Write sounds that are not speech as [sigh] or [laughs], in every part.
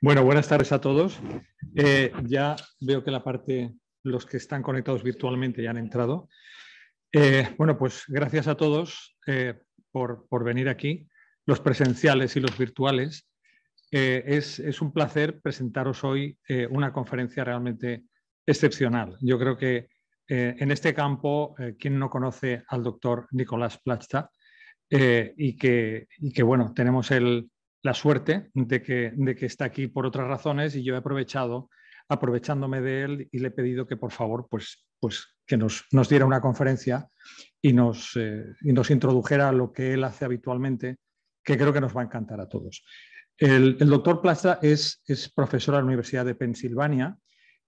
Bueno, buenas tardes a todos. Eh, ya veo que la parte, los que están conectados virtualmente ya han entrado. Eh, bueno, pues gracias a todos eh, por, venir aquí, los presenciales y los virtuales. Es, un placer presentaros hoy una conferencia realmente excepcional. Yo creo que en este campo, quien no conoce al doctor Nicolás Plasta, y que bueno, tenemos el, la suerte de que, de que está aquí por otras razones y yo he aprovechado, aprovechándome de él, y le he pedido que por favor, pues, pues que nos, diera una conferencia y nos, eh, nos introdujera a lo que él hace habitualmente, que creo que nos va a encantar a todos. El, doctor Plaza es, es profesor a la Universidad de Pensilvania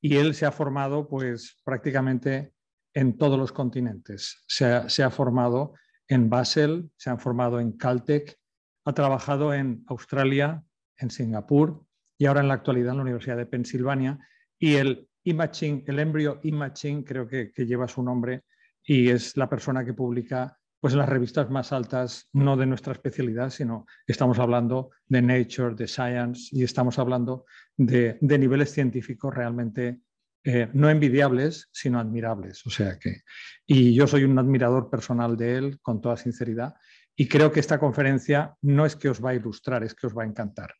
y él se ha formado pues prácticamente en todos los continentes. Se ha, se ha formado en Basel, se han formado en Caltech, ha trabajado en Australia, en Singapur y ahora en la actualidad en la Universidad de Pensilvania. Y el imaging, el embryo imaging, creo que, lleva su nombre y es la persona que publica pues en las revistas más altas, no de nuestra especialidad, sino estamos hablando de Nature, de Science y estamos hablando de, niveles científicos realmente eh, no envidiables, sino admirables. O sea que, y yo soy un admirador personal de él, con toda sinceridad, y creo que esta conferencia no es que os va a ilustrar, es que os va a encantar.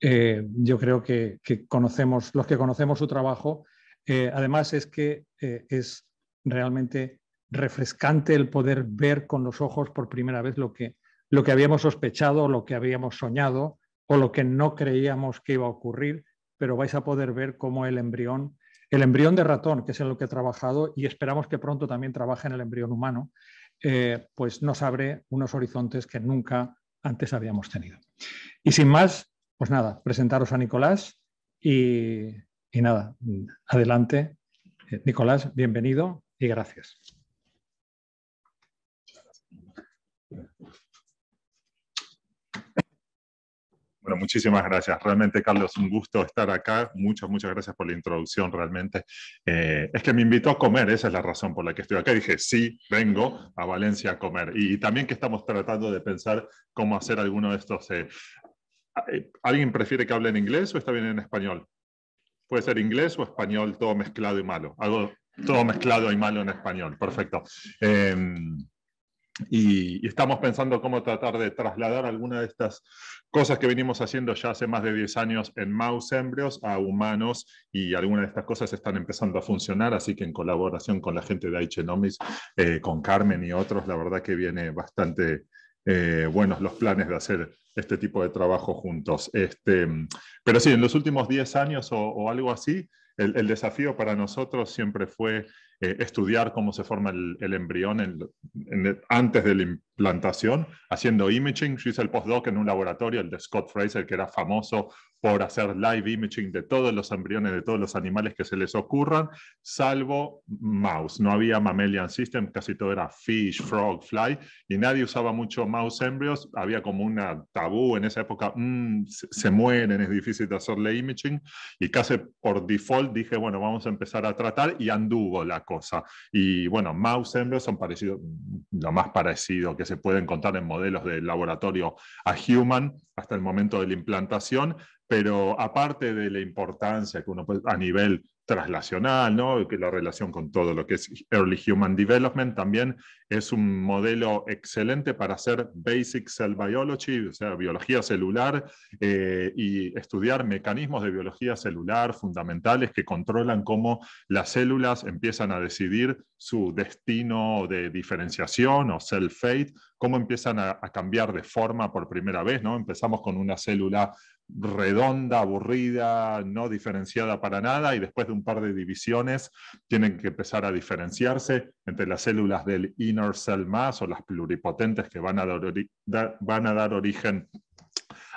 Eh, yo creo que, conocemos, los que conocemos su trabajo, eh, además es que eh, es realmente refrescante el poder ver con los ojos por primera vez lo que, lo que habíamos sospechado, lo que habíamos soñado o lo que no creíamos que iba a ocurrir, pero vais a poder ver cómo el embrión, el embrión de ratón, que es en lo que he trabajado y esperamos que pronto también trabaje en el embrión humano, eh, pues nos abre unos horizontes que nunca antes habíamos tenido. Y sin más, pues nada, presentaros a Nicolás y nada, adelante. Eh, Nicolás, bienvenido y gracias. muchísimas gracias. Realmente, Carlos, un gusto estar acá. Muchas, muchas gracias por la introducción, realmente. Eh, es que me invitó a comer, esa es la razón por la que estoy acá. Dije, sí, vengo a Valencia a comer. Y también que estamos tratando de pensar cómo hacer alguno de estos... Eh, eh, ¿Alguien prefiere que hable en inglés o está bien en español? Puede ser inglés o español, todo mezclado y malo. Algo todo mezclado y malo en español. Perfecto. Em, y, estamos pensando cómo tratar de trasladar alguna de estas cosas que venimos haciendo ya hace más de 10 años en mouse embryos a humanos y algunas de estas cosas están empezando a funcionar, así que en colaboración con la gente de HNOMIS, eh, con Carmen y otros, la verdad que viene bastante eh, buenos los planes de hacer este tipo de trabajo juntos. Este, pero sí, en los últimos 10 años o, algo así, el, desafío para nosotros siempre fue eh, estudiar cómo se forma el, embrión antes de la implantación, haciendo imaging. Yo hice el postdoc en un laboratorio, el de Scott Fraser, que era famoso por hacer live imaging de todos los embriones, de todos los animales que se les ocurran, salvo mouse. No había mammalian system, casi todo era fish, frog, fly, y nadie usaba mucho mouse embryos. Había como una tabú en esa época, mm, se, mueren, es difícil hacerle imaging, y casi por default dije, bueno, vamos a empezar a tratar, y anduvo la cosa. Y bueno, mouse embryos son parecidos lo más parecido que se puede encontrar en modelos de laboratorio a human hasta el momento de la implantación, pero aparte de la importancia que uno puede, a nivel traslacional, ¿no? que la relación con todo lo que es Early Human Development también es un modelo excelente para hacer basic cell biology, o sea, biología celular, eh, y estudiar mecanismos de biología celular fundamentales que controlan cómo las células empiezan a decidir su destino de diferenciación o cell fate, cómo empiezan a, a cambiar de forma por primera vez, ¿no? Empezamos con una célula redonda, aburrida, no diferenciada para nada, y después de un par de divisiones tienen que empezar a diferenciarse entre las células del inner cell mass o las pluripotentes que van a dar, van a dar origen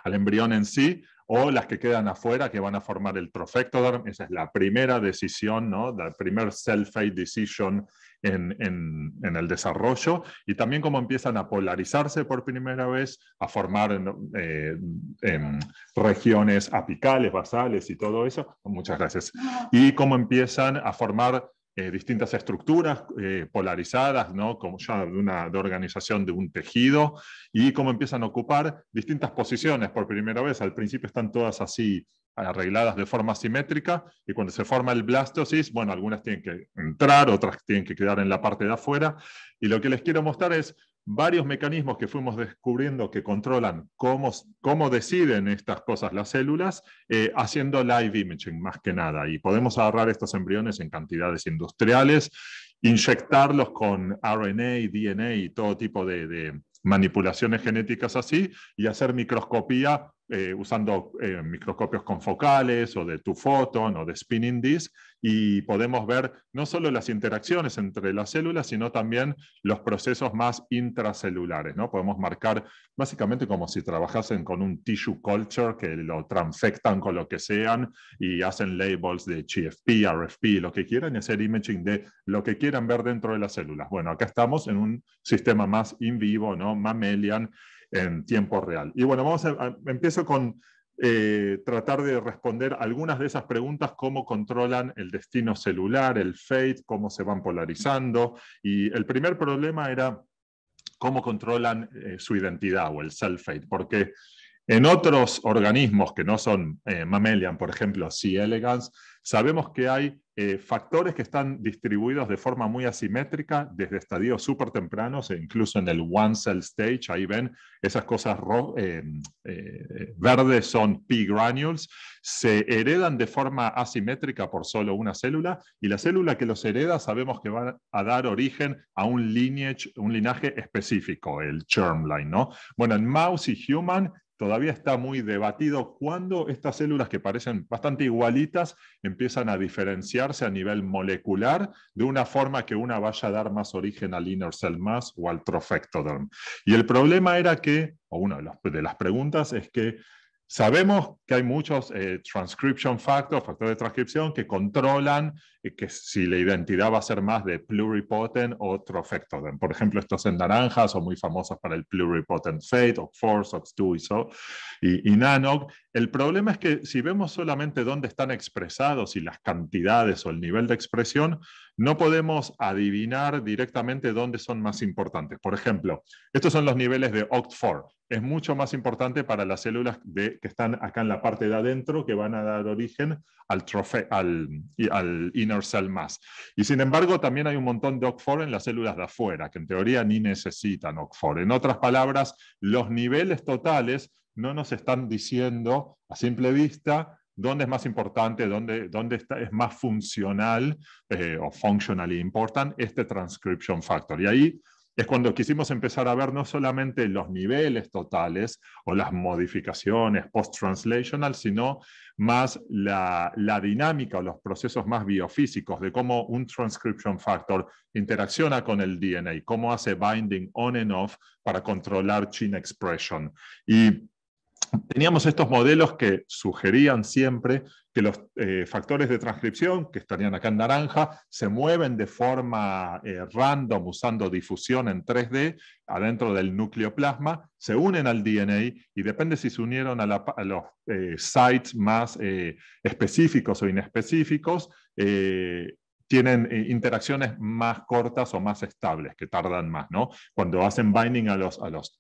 al embrión en sí, o las que quedan afuera que van a formar el trofectoderm. Esa es la primera decisión, ¿no? la primer self-aid decision en, en, el desarrollo y también cómo empiezan a polarizarse por primera vez, a formar eh, en regiones apicales, basales y todo eso. Muchas gracias. Y cómo empiezan a formar eh, distintas estructuras eh, polarizadas, ¿no? como ya de una de organización de un tejido, y cómo empiezan a ocupar distintas posiciones por primera vez. Al principio están todas así arregladas de forma simétrica, y cuando se forma el blastosis, bueno, algunas tienen que entrar, otras tienen que quedar en la parte de afuera, y lo que les quiero mostrar es varios mecanismos que fuimos descubriendo que controlan cómo, deciden estas cosas las células, eh, haciendo live imaging más que nada. Y podemos agarrar estos embriones en cantidades industriales, inyectarlos con RNA, DNA y todo tipo de, de manipulaciones genéticas así, y hacer microscopía eh, usando eh, microscopios microscopios confocales o de two photon o de spinning disk y podemos ver no solo las interacciones entre las células, sino también los procesos más intracelulares. ¿no? Podemos marcar básicamente como si trabajasen con un tissue culture que lo transfectan con lo que sean y hacen labels de GFP, RFP, lo que quieran y hacer imaging de lo que quieran ver dentro de las células. Bueno, acá estamos en un sistema más in vivo, ¿no? mammalian, en tiempo real. Y bueno, vamos a, empiezo con eh, tratar de responder algunas de esas preguntas, cómo controlan el destino celular, el fate, cómo se van polarizando. Y el primer problema era cómo controlan eh, su identidad o el self-fate, porque en otros organismos que no son eh, por ejemplo, C. elegans, sabemos que hay eh, factores que están distribuidos de forma muy asimétrica desde estadios súper tempranos, e incluso en el one cell stage, ahí ven, esas cosas eh, eh, verdes son P granules, se heredan de forma asimétrica por solo una célula y la célula que los hereda sabemos que va a dar origen a un lineage, un linaje específico, el germline, ¿no? Bueno, en mouse y human todavía está muy debatido cuándo estas células que parecen bastante igualitas empiezan a diferenciarse a nivel molecular de una forma que una vaya a dar más origen al inner cell mass o al trofectoderm. Y el problema era que, o una de las preguntas es que Sabemos que hay muchos eh, transcription factors, factores de transcripción, que controlan eh, que si la identidad va a ser más de pluripotent o trofectoden. Por ejemplo, estos en naranjas son muy famosos para el pluripotent fate, ox force, OX2 y, so, y, y NANOG. El problema es que si vemos solamente dónde están expresados y las cantidades o el nivel de expresión, no podemos adivinar directamente dónde son más importantes. Por ejemplo, estos son los niveles de OCT4. Es mucho más importante para las células que están acá en la parte de adentro que van a dar origen al, al, al inner cell mass. Y sin embargo, también hay un montón de OCT4 en las células de afuera, que en teoría ni necesitan OCT4. En otras palabras, los niveles totales no nos están diciendo a simple vista dónde es más importante, dónde, está, es más funcional eh, o functionally important este transcription factor. Y ahí es cuando quisimos empezar a ver no solamente los niveles totales o las modificaciones post-translational, sino más la, la, dinámica o los procesos más biofísicos de cómo un transcription factor interacciona con el DNA, cómo hace binding on and off para controlar gene expression. Y teníamos estos modelos que sugerían siempre que los eh, factores de transcripción, que estarían acá en naranja, se mueven de forma eh, random usando difusión en 3D adentro del nucleoplasma, se unen al DNA y depende si se unieron a, los eh, sites más específicos o inespecíficos, tienen interacciones más cortas o más estables, que tardan más, ¿no? Cuando hacen binding a los, a más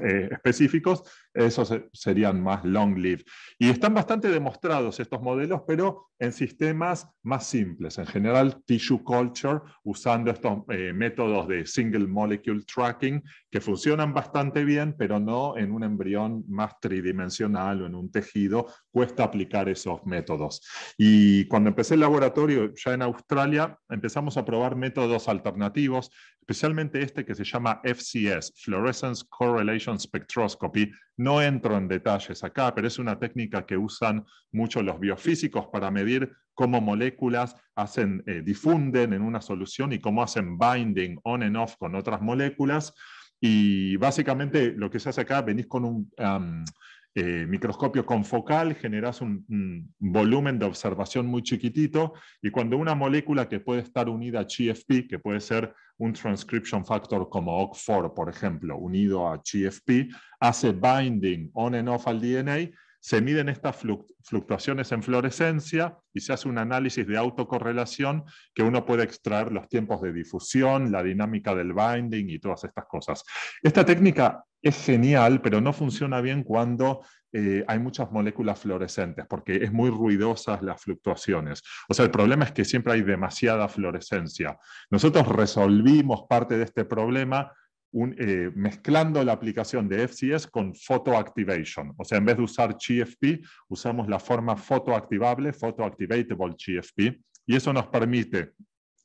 específicos, esos serían más long lived. Y están bastante demostrados estos modelos, pero en sistemas más simples. En general, tissue culture, usando estos eh, métodos de single molecule tracking, que funcionan bastante bien, pero no en un embrión más tridimensional o en un tejido. Cuesta aplicar esos métodos. Y cuando empecé el laboratorio, ya en Australia, empezamos a probar métodos alternativos, especialmente este que se llama FCS, Fluorescence Correlation Spectroscopy, no entro en detalles acá, pero es una técnica que usan mucho los biofísicos para medir cómo moléculas hacen, eh, difunden en una solución y cómo hacen binding on and off con otras moléculas. Y básicamente lo que se hace acá, venís con un eh, microscopio confocal, generas un, volumen de observación muy chiquitito y cuando una molécula que puede estar unida a GFP, que puede ser un transcription factor como oc 4 por ejemplo, unido a GFP, hace binding on and off al DNA, se miden estas fluctuaciones en fluorescencia y se hace un análisis de autocorrelación que uno puede extraer los tiempos de difusión, la dinámica del binding y todas estas cosas. Esta técnica es genial, pero no funciona bien cuando eh, hay muchas moléculas fluorescentes, porque es muy ruidosas las fluctuaciones. O sea, el problema es que siempre hay demasiada fluorescencia. Nosotros resolvimos parte de este problema eh, mezclando la aplicación de FCS con photoactivation. O sea, en vez de usar GFP, usamos la forma fotoactivable, photoactivatable GFP, y eso nos permite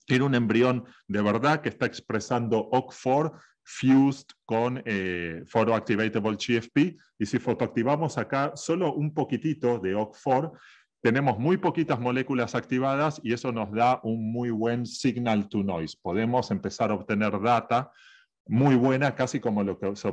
tener un embrión de verdad que está expresando oc 4 fused con eh, photoactivatable GFP, y si fotoactivamos acá solo un poquitito de oc 4 tenemos muy poquitas moléculas activadas y eso nos da un muy buen signal to noise. Podemos empezar a obtener data muy buena, casi como lo que se,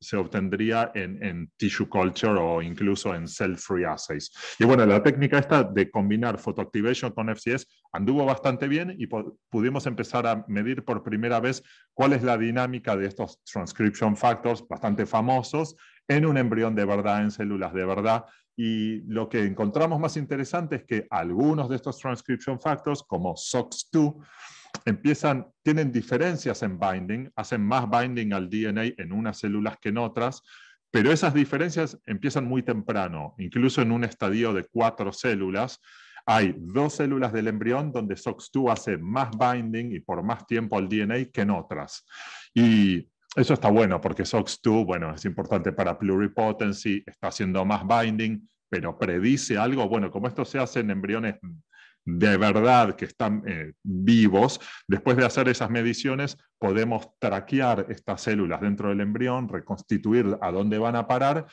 se obtendría en, tissue culture o incluso en cell-free assays. Y bueno, la técnica esta de combinar photoactivation con FCS anduvo bastante bien y pudimos empezar a medir por primera vez cuál es la dinámica de estos transcription factors bastante famosos en un embrión de verdad, en células de verdad, y lo que encontramos más interesante es que algunos de estos transcription factors, como SOX2, empiezan, tienen diferencias en binding, hacen más binding al DNA en unas células que en otras, pero esas diferencias empiezan muy temprano, incluso en un estadio de cuatro células. Hay dos células del embrión donde SOX2 hace más binding y por más tiempo al DNA que en otras. Y eso está bueno porque SOX2, bueno, es importante para pluripotency, está haciendo más binding, pero predice algo. Bueno, como esto se hace en embriones de verdad que están eh, vivos, después de hacer esas mediciones podemos traquear estas células dentro del embrión, reconstituir a dónde van a parar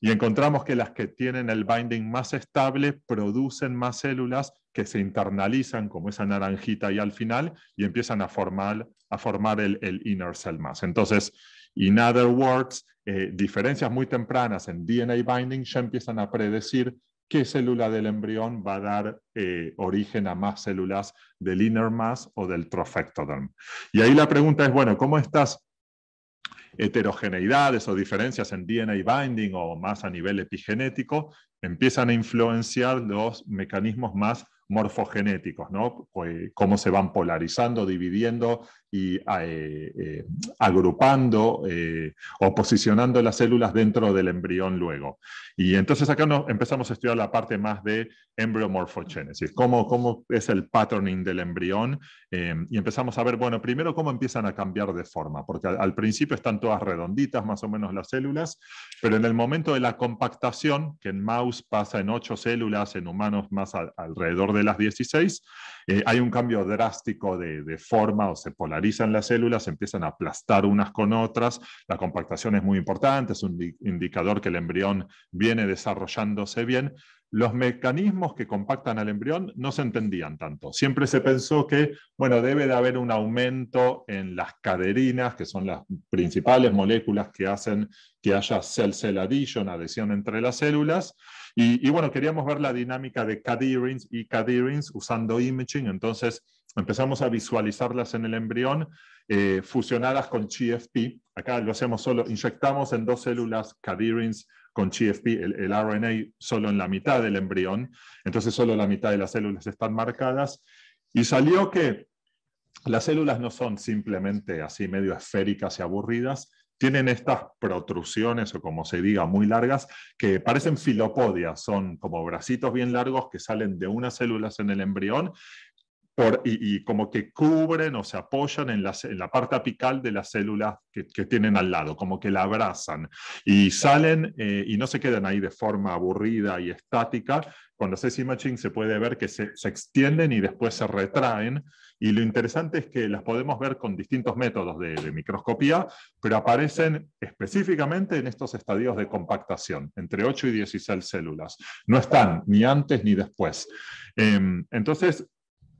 y encontramos que las que tienen el binding más estable producen más células que se internalizan como esa naranjita y al final y empiezan a formar, a formar el, inner cell mass. Entonces, in other words, eh, diferencias muy tempranas en DNA binding ya empiezan a predecir qué célula del embrión va a dar eh, origen a más células del inner mass o del trofectoderm? Y ahí la pregunta es, bueno, ¿cómo estas heterogeneidades o diferencias en DNA binding o más a nivel epigenético empiezan a influenciar los mecanismos más morfogenéticos, ¿no? Pues, cómo se van polarizando, dividiendo y eh, eh, agrupando eh, o posicionando las células dentro del embrión luego. Y entonces acá nos empezamos a estudiar la parte más de Embryomorphogenesis, cómo, cómo es el patterning del embrión y empezamos a ver, bueno, primero cómo empiezan a cambiar de forma, porque al, principio están todas redonditas más o menos las células, pero en el momento de la compactación, que en mouse pasa en ocho células, en humanos más alrededor de las 16, eh, hay un cambio drástico de, forma o se polarizan las células, se empiezan a aplastar unas con otras, la compactación es muy importante, es un indicador que el embrión viene desarrollándose bien. Los mecanismos que compactan al embrión no se entendían tanto. Siempre se pensó que, bueno, debe de haber un aumento en las caderinas, que son las principales moléculas que hacen que haya cell-cell adhesion, adhesión entre las células, y, bueno, queríamos ver la dinámica de cadherins y cadherins usando imaging, entonces empezamos a visualizarlas en el embrión eh, fusionadas con GFP. Acá lo hacemos solo, inyectamos en dos células cadherins con GFP, el, el, RNA solo en la mitad del embrión, entonces solo la mitad de las células están marcadas, y salió que las células no son simplemente así medio esféricas y aburridas, tienen estas protrusiones o como se diga, muy largas, que parecen filopodias, son como bracitos bien largos que salen de unas células en el embrión y, como que cubren o se apoyan en la, en la parte apical de las células que, tienen al lado, como que la abrazan y salen eh, y no se quedan ahí de forma aburrida y estática. Cuando haces imaging se puede ver que se, se extienden y después se retraen. Y lo interesante es que las podemos ver con distintos métodos de, microscopía, pero aparecen específicamente en estos estadios de compactación, entre 8 y 16 células. No están ni antes ni después. Em, entonces,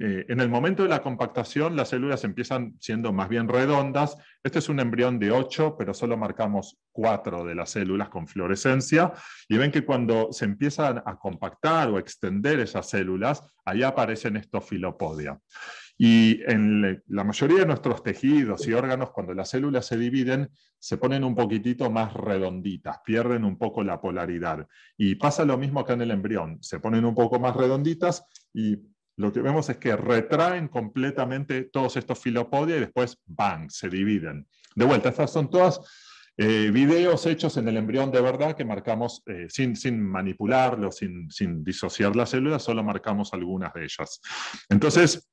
eh, en el momento de la compactación, las células empiezan siendo más bien redondas. Este es un embrión de 8, pero solo marcamos cuatro de las células con fluorescencia. Y ven que cuando se empiezan a compactar o extender esas células, ahí aparecen estos filopodia. Y en la mayoría de nuestros tejidos y órganos, cuando las células se dividen, se ponen un poquitito más redonditas, pierden un poco la polaridad. Y pasa lo mismo acá en el embrión, se ponen un poco más redonditas y lo que vemos es que retraen completamente todos estos filopodias y después, ¡bang!, se dividen. De vuelta, estas son todas eh, videos hechos en el embrión de verdad que marcamos eh, sin, sin manipularlo, sin, disociar las células, solo marcamos algunas de ellas. Entonces,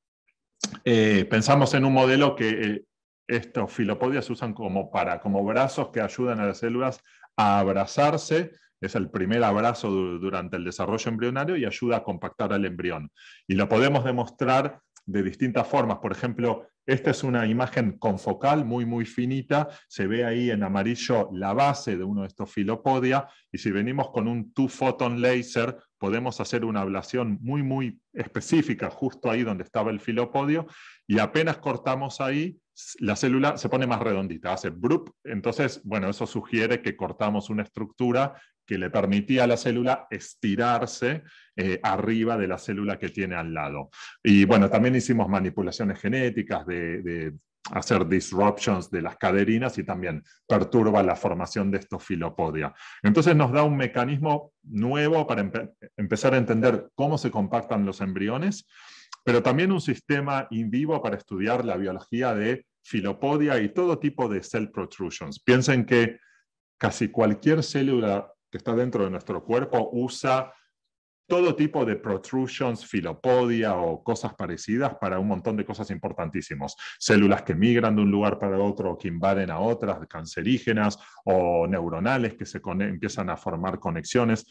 eh, pensamos en un modelo que estos filopodias se usan como para, como brazos que ayudan a las células a abrazarse es el primer abrazo durante el desarrollo embrionario y ayuda a compactar al embrión. Y lo podemos demostrar de distintas formas. Por ejemplo, esta es una imagen confocal muy, muy finita. Se ve ahí en amarillo la base de uno de estos filopodia. Y si venimos con un two-photon laser, podemos hacer una ablación muy, muy específica justo ahí donde estaba el filopodio. Y apenas cortamos ahí, la célula se pone más redondita, hace brup. Entonces, bueno, eso sugiere que cortamos una estructura que le permitía a la célula estirarse eh, arriba de la célula que tiene al lado. Y bueno, también hicimos manipulaciones genéticas de, hacer disruptions de las caderinas y también perturba la formación de estos filopodia. Entonces nos da un mecanismo nuevo para empezar a entender cómo se compactan los embriones, pero también un sistema in vivo para estudiar la biología de filopodia y todo tipo de cell protrusions. Piensen que casi cualquier célula que está dentro de nuestro cuerpo usa todo tipo de protrusions, filopodia o cosas parecidas para un montón de cosas importantísimos. Células que migran de un lugar para otro, que invaden a otras, cancerígenas o neuronales que se empiezan a formar conexiones.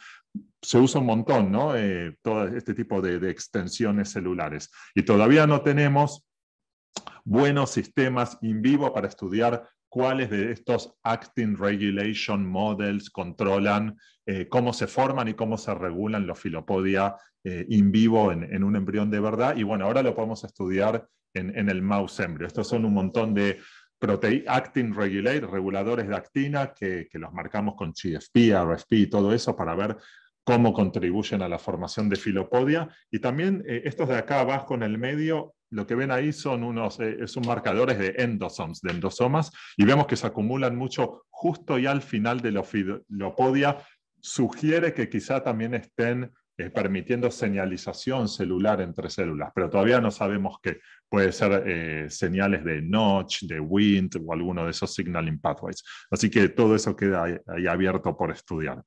Se usa un montón, ¿no? Eh, todo este tipo de, de extensiones celulares. Y todavía no tenemos buenos sistemas in vivo para estudiar cuáles de estos actin regulation models controlan eh, cómo se forman y cómo se regulan los filopodia eh, in vivo en, un embrión de verdad. Y bueno, ahora lo podemos estudiar en, el mouse embryo. Estos son un montón de actin regulate, reguladores de actina, que, los marcamos con GFP, RFP y todo eso para ver cómo contribuyen a la formación de filopodia. Y también eh, estos de acá abajo en el medio lo que ven ahí son unos eh, son marcadores de endosomes, de endosomas, y vemos que se acumulan mucho justo ya al final de la filopodia. sugiere que quizá también estén eh, permitiendo señalización celular entre células, pero todavía no sabemos que Puede ser eh, señales de notch, de wind o alguno de esos signaling pathways. Así que todo eso queda ahí, abierto por estudiar.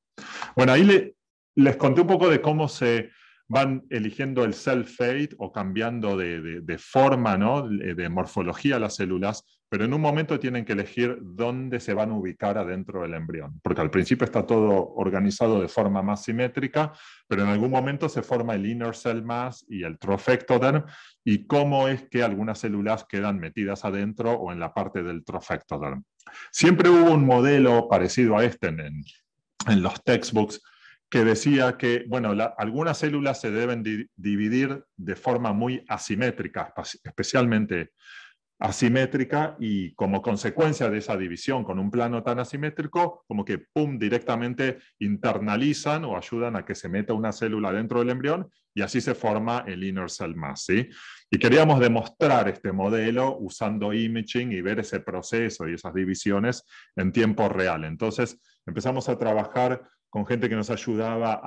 Bueno, ahí les conté un poco de cómo se van eligiendo el cell fate o cambiando de, forma, ¿no? Eh, de morfología las células, pero en un momento tienen que elegir dónde se van a ubicar adentro del embrión, porque al principio está todo organizado de forma más simétrica, pero en algún momento se forma el inner cell mass y el trofectoderm, y cómo es que algunas células quedan metidas adentro o en la parte del trofectoderm. Siempre hubo un modelo parecido a este en los textbooks que decía que, bueno, algunas células se deben dividir de forma muy asimétrica, especialmente asimétrica, y como consecuencia de esa división con un plano tan asimétrico, como que, ¡pum!, directamente internalizan o ayudan a que se meta una célula dentro del embrión y así se forma el inner cell mass. Y queríamos demostrar este modelo usando imaging y ver ese proceso y esas divisiones en tiempo real. Entonces empezamos a trabajar con gente que nos ayudaba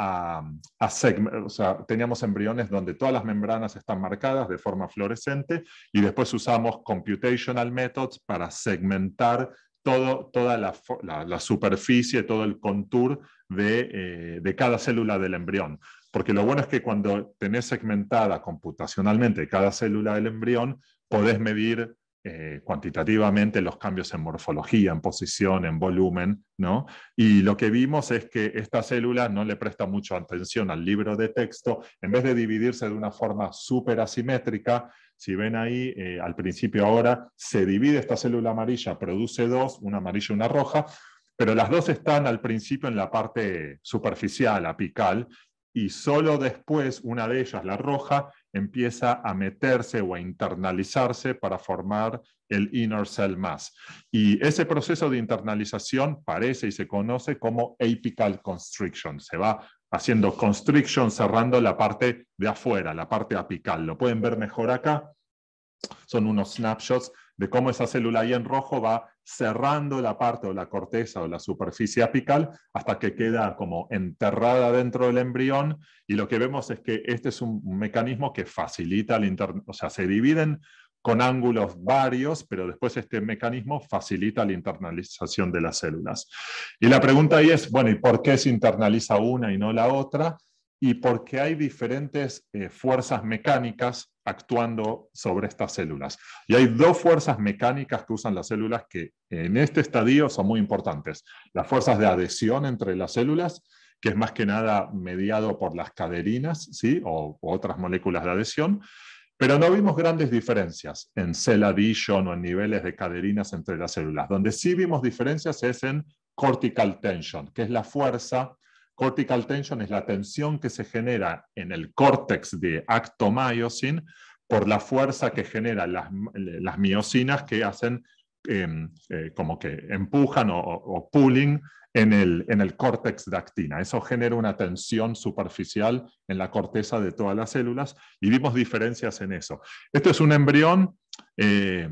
a, segmentar, o sea, teníamos embriones donde todas las membranas están marcadas de forma fluorescente y después usamos computational methods para segmentar todo, toda la, superficie, todo el contour de, eh, de, cada célula del embrión. Porque lo bueno es que cuando tenés segmentada computacionalmente cada célula del embrión, podés medir eh, cuantitativamente los cambios en morfología, en posición, en volumen, ¿no? Y lo que vimos es que esta célula no le presta mucho atención al libro de texto, en vez de dividirse de una forma súper asimétrica, si ven ahí, eh, al principio ahora se divide esta célula amarilla, produce dos, una amarilla y una roja, pero las dos están al principio en la parte superficial, apical, y solo después una de ellas, la roja, empieza a meterse o a internalizarse para formar el inner cell mass Y ese proceso de internalización parece y se conoce como apical constriction. Se va haciendo constriction, cerrando la parte de afuera, la parte apical. Lo pueden ver mejor acá. Son unos snapshots de cómo esa célula ahí en rojo va cerrando la parte o la corteza o la superficie apical hasta que queda como enterrada dentro del embrión y lo que vemos es que este es un mecanismo que facilita el o sea, se dividen con ángulos varios, pero después este mecanismo facilita la internalización de las células. Y la pregunta ahí es, bueno, ¿y por qué se internaliza una y no la otra? Y porque hay diferentes eh, fuerzas mecánicas actuando sobre estas células. Y hay dos fuerzas mecánicas que usan las células que en este estadio son muy importantes. Las fuerzas de adhesión entre las células, que es más que nada mediado por las caderinas ¿sí? o, otras moléculas de adhesión, pero no vimos grandes diferencias en cell adhesion o en niveles de caderinas entre las células. Donde sí vimos diferencias es en cortical tension, que es la fuerza Cortical tension es la tensión que se genera en el córtex de actomyosin por la fuerza que generan las, miocinas que hacen em, eh, como que empujan o, pulling en el, córtex de actina. Eso genera una tensión superficial en la corteza de todas las células y vimos diferencias en eso. Esto es un embrión eh,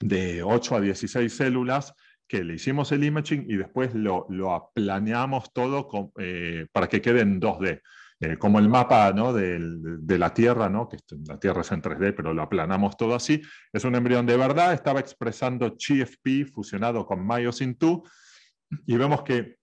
de 8 a 16 células que le hicimos el imaging y después lo, lo aplaneamos todo eh, para que quede en 2D. Eh, como el mapa de, la Tierra, ¿no? que la Tierra es en 3D, pero lo aplanamos todo así. Es un embrión de verdad, estaba expresando GFP fusionado con myosin 2 y vemos que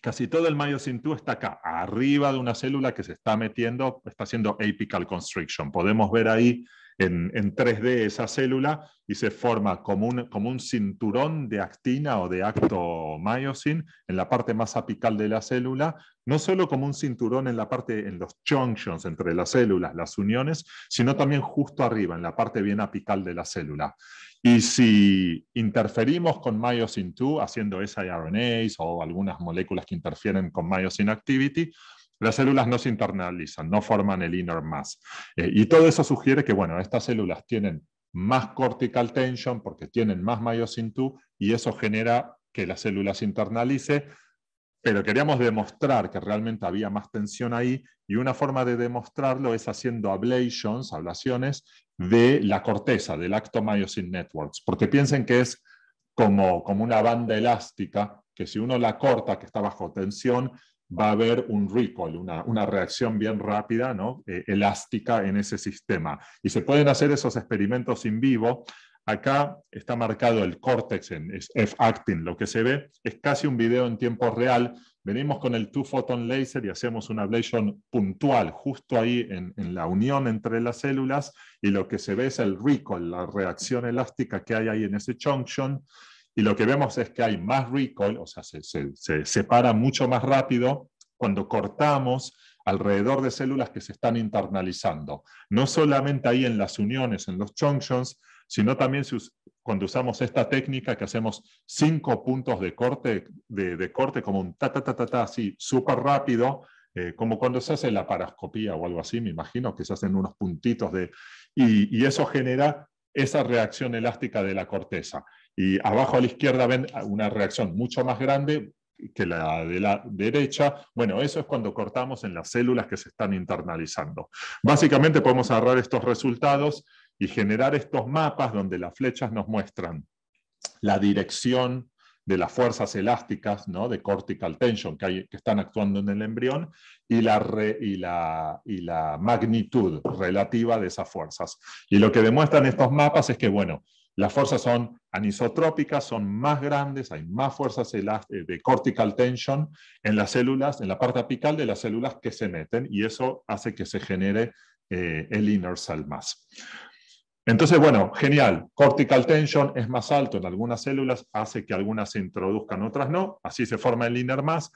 casi todo el myosin 2 está acá, arriba de una célula que se está metiendo, está haciendo apical constriction. Podemos ver ahí en, en 3D esa célula y se forma como un, cinturón de actina o de actomyosin en la parte más apical de la célula, no solo como un cinturón en la parte, en los junctions entre las células, las uniones, sino también justo arriba, en la parte bien apical de la célula. Y si interferimos con myosin 2 haciendo siRNAs o algunas moléculas que interfieren con myosin activity, las células no se internalizan, no forman el inner mass. Eh, y todo eso sugiere que, bueno, estas células tienen más cortical tension porque tienen más myosin 2 y eso genera que la célula se internalice, pero queríamos demostrar que realmente había más tensión ahí y una forma de demostrarlo es haciendo ablations, ablaciones de la corteza, del actomyosin networks, porque piensen que es como, como una banda elástica que si uno la corta, que está bajo tensión, va a haber un recall, una, reacción bien rápida, ¿no? E, elástica en ese sistema. Y se pueden hacer esos experimentos in vivo. Acá está marcado el córtex en F-actin. Lo que se ve es casi un video en tiempo real. Venimos con el two-photon laser y hacemos una ablation puntual justo ahí en, la unión entre las células y lo que se ve es el recall, la reacción elástica que hay ahí en ese junction. Y lo que vemos es que hay más recoil, o sea, se, separa mucho más rápido cuando cortamos alrededor de células que se están internalizando. No solamente ahí en las uniones, en los junctions, sino también cuando usamos esta técnica que hacemos cinco puntos de corte, de, corte como un ta, ta, ta, ta, ta así súper rápido, eh, como cuando se hace la parascopía o algo así, me imagino que se hacen unos puntitos de... Y, y eso genera esa reacción elástica de la corteza. Y abajo a la izquierda ven una reacción mucho más grande que la de la derecha. Bueno, eso es cuando cortamos en las células que se están internalizando. Básicamente podemos agarrar estos resultados y generar estos mapas donde las flechas nos muestran la dirección de las fuerzas elásticas de cortical tension que, están actuando en el embrión y la, y, la, y la magnitud relativa de esas fuerzas. Y lo que demuestran estos mapas es que, bueno, las fuerzas son anisotrópicas, son más grandes, hay más fuerzas eh, de cortical tension en las células, en la parte apical de las células que se meten y eso hace que se genere eh, el inner cell mass. Entonces, bueno, genial. Cortical tension es más alto en algunas células, hace que algunas se introduzcan, otras no. Así se forma el inner mass.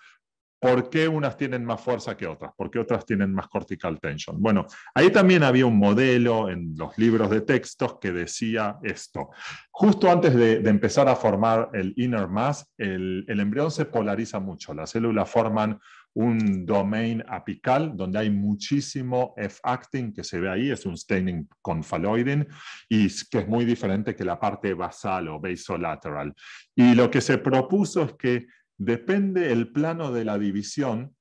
¿Por qué unas tienen más fuerza que otras? ¿Por qué otras tienen más cortical tension? Bueno, ahí también había un modelo en los libros de textos que decía esto. Justo antes de, empezar a formar el inner mass, el, embrión se polariza mucho. Las células forman un domain apical donde hay muchísimo F-actin que se ve ahí, es un staining con faloidin y que es muy diferente que la parte basal o basolateral. Y lo que se propuso es que Depende el plano de la división,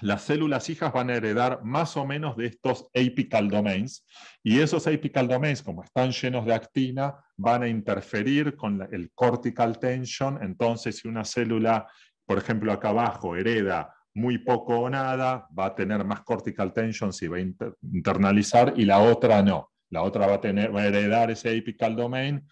las células hijas van a heredar más o menos de estos apical domains y esos apical domains, como están llenos de actina, van a interferir con el cortical tension. Entonces, si una célula, por ejemplo, acá abajo hereda muy poco o nada, va a tener más cortical tension si va a internalizar y la otra no. La otra va a, tener, va a heredar ese apical domain,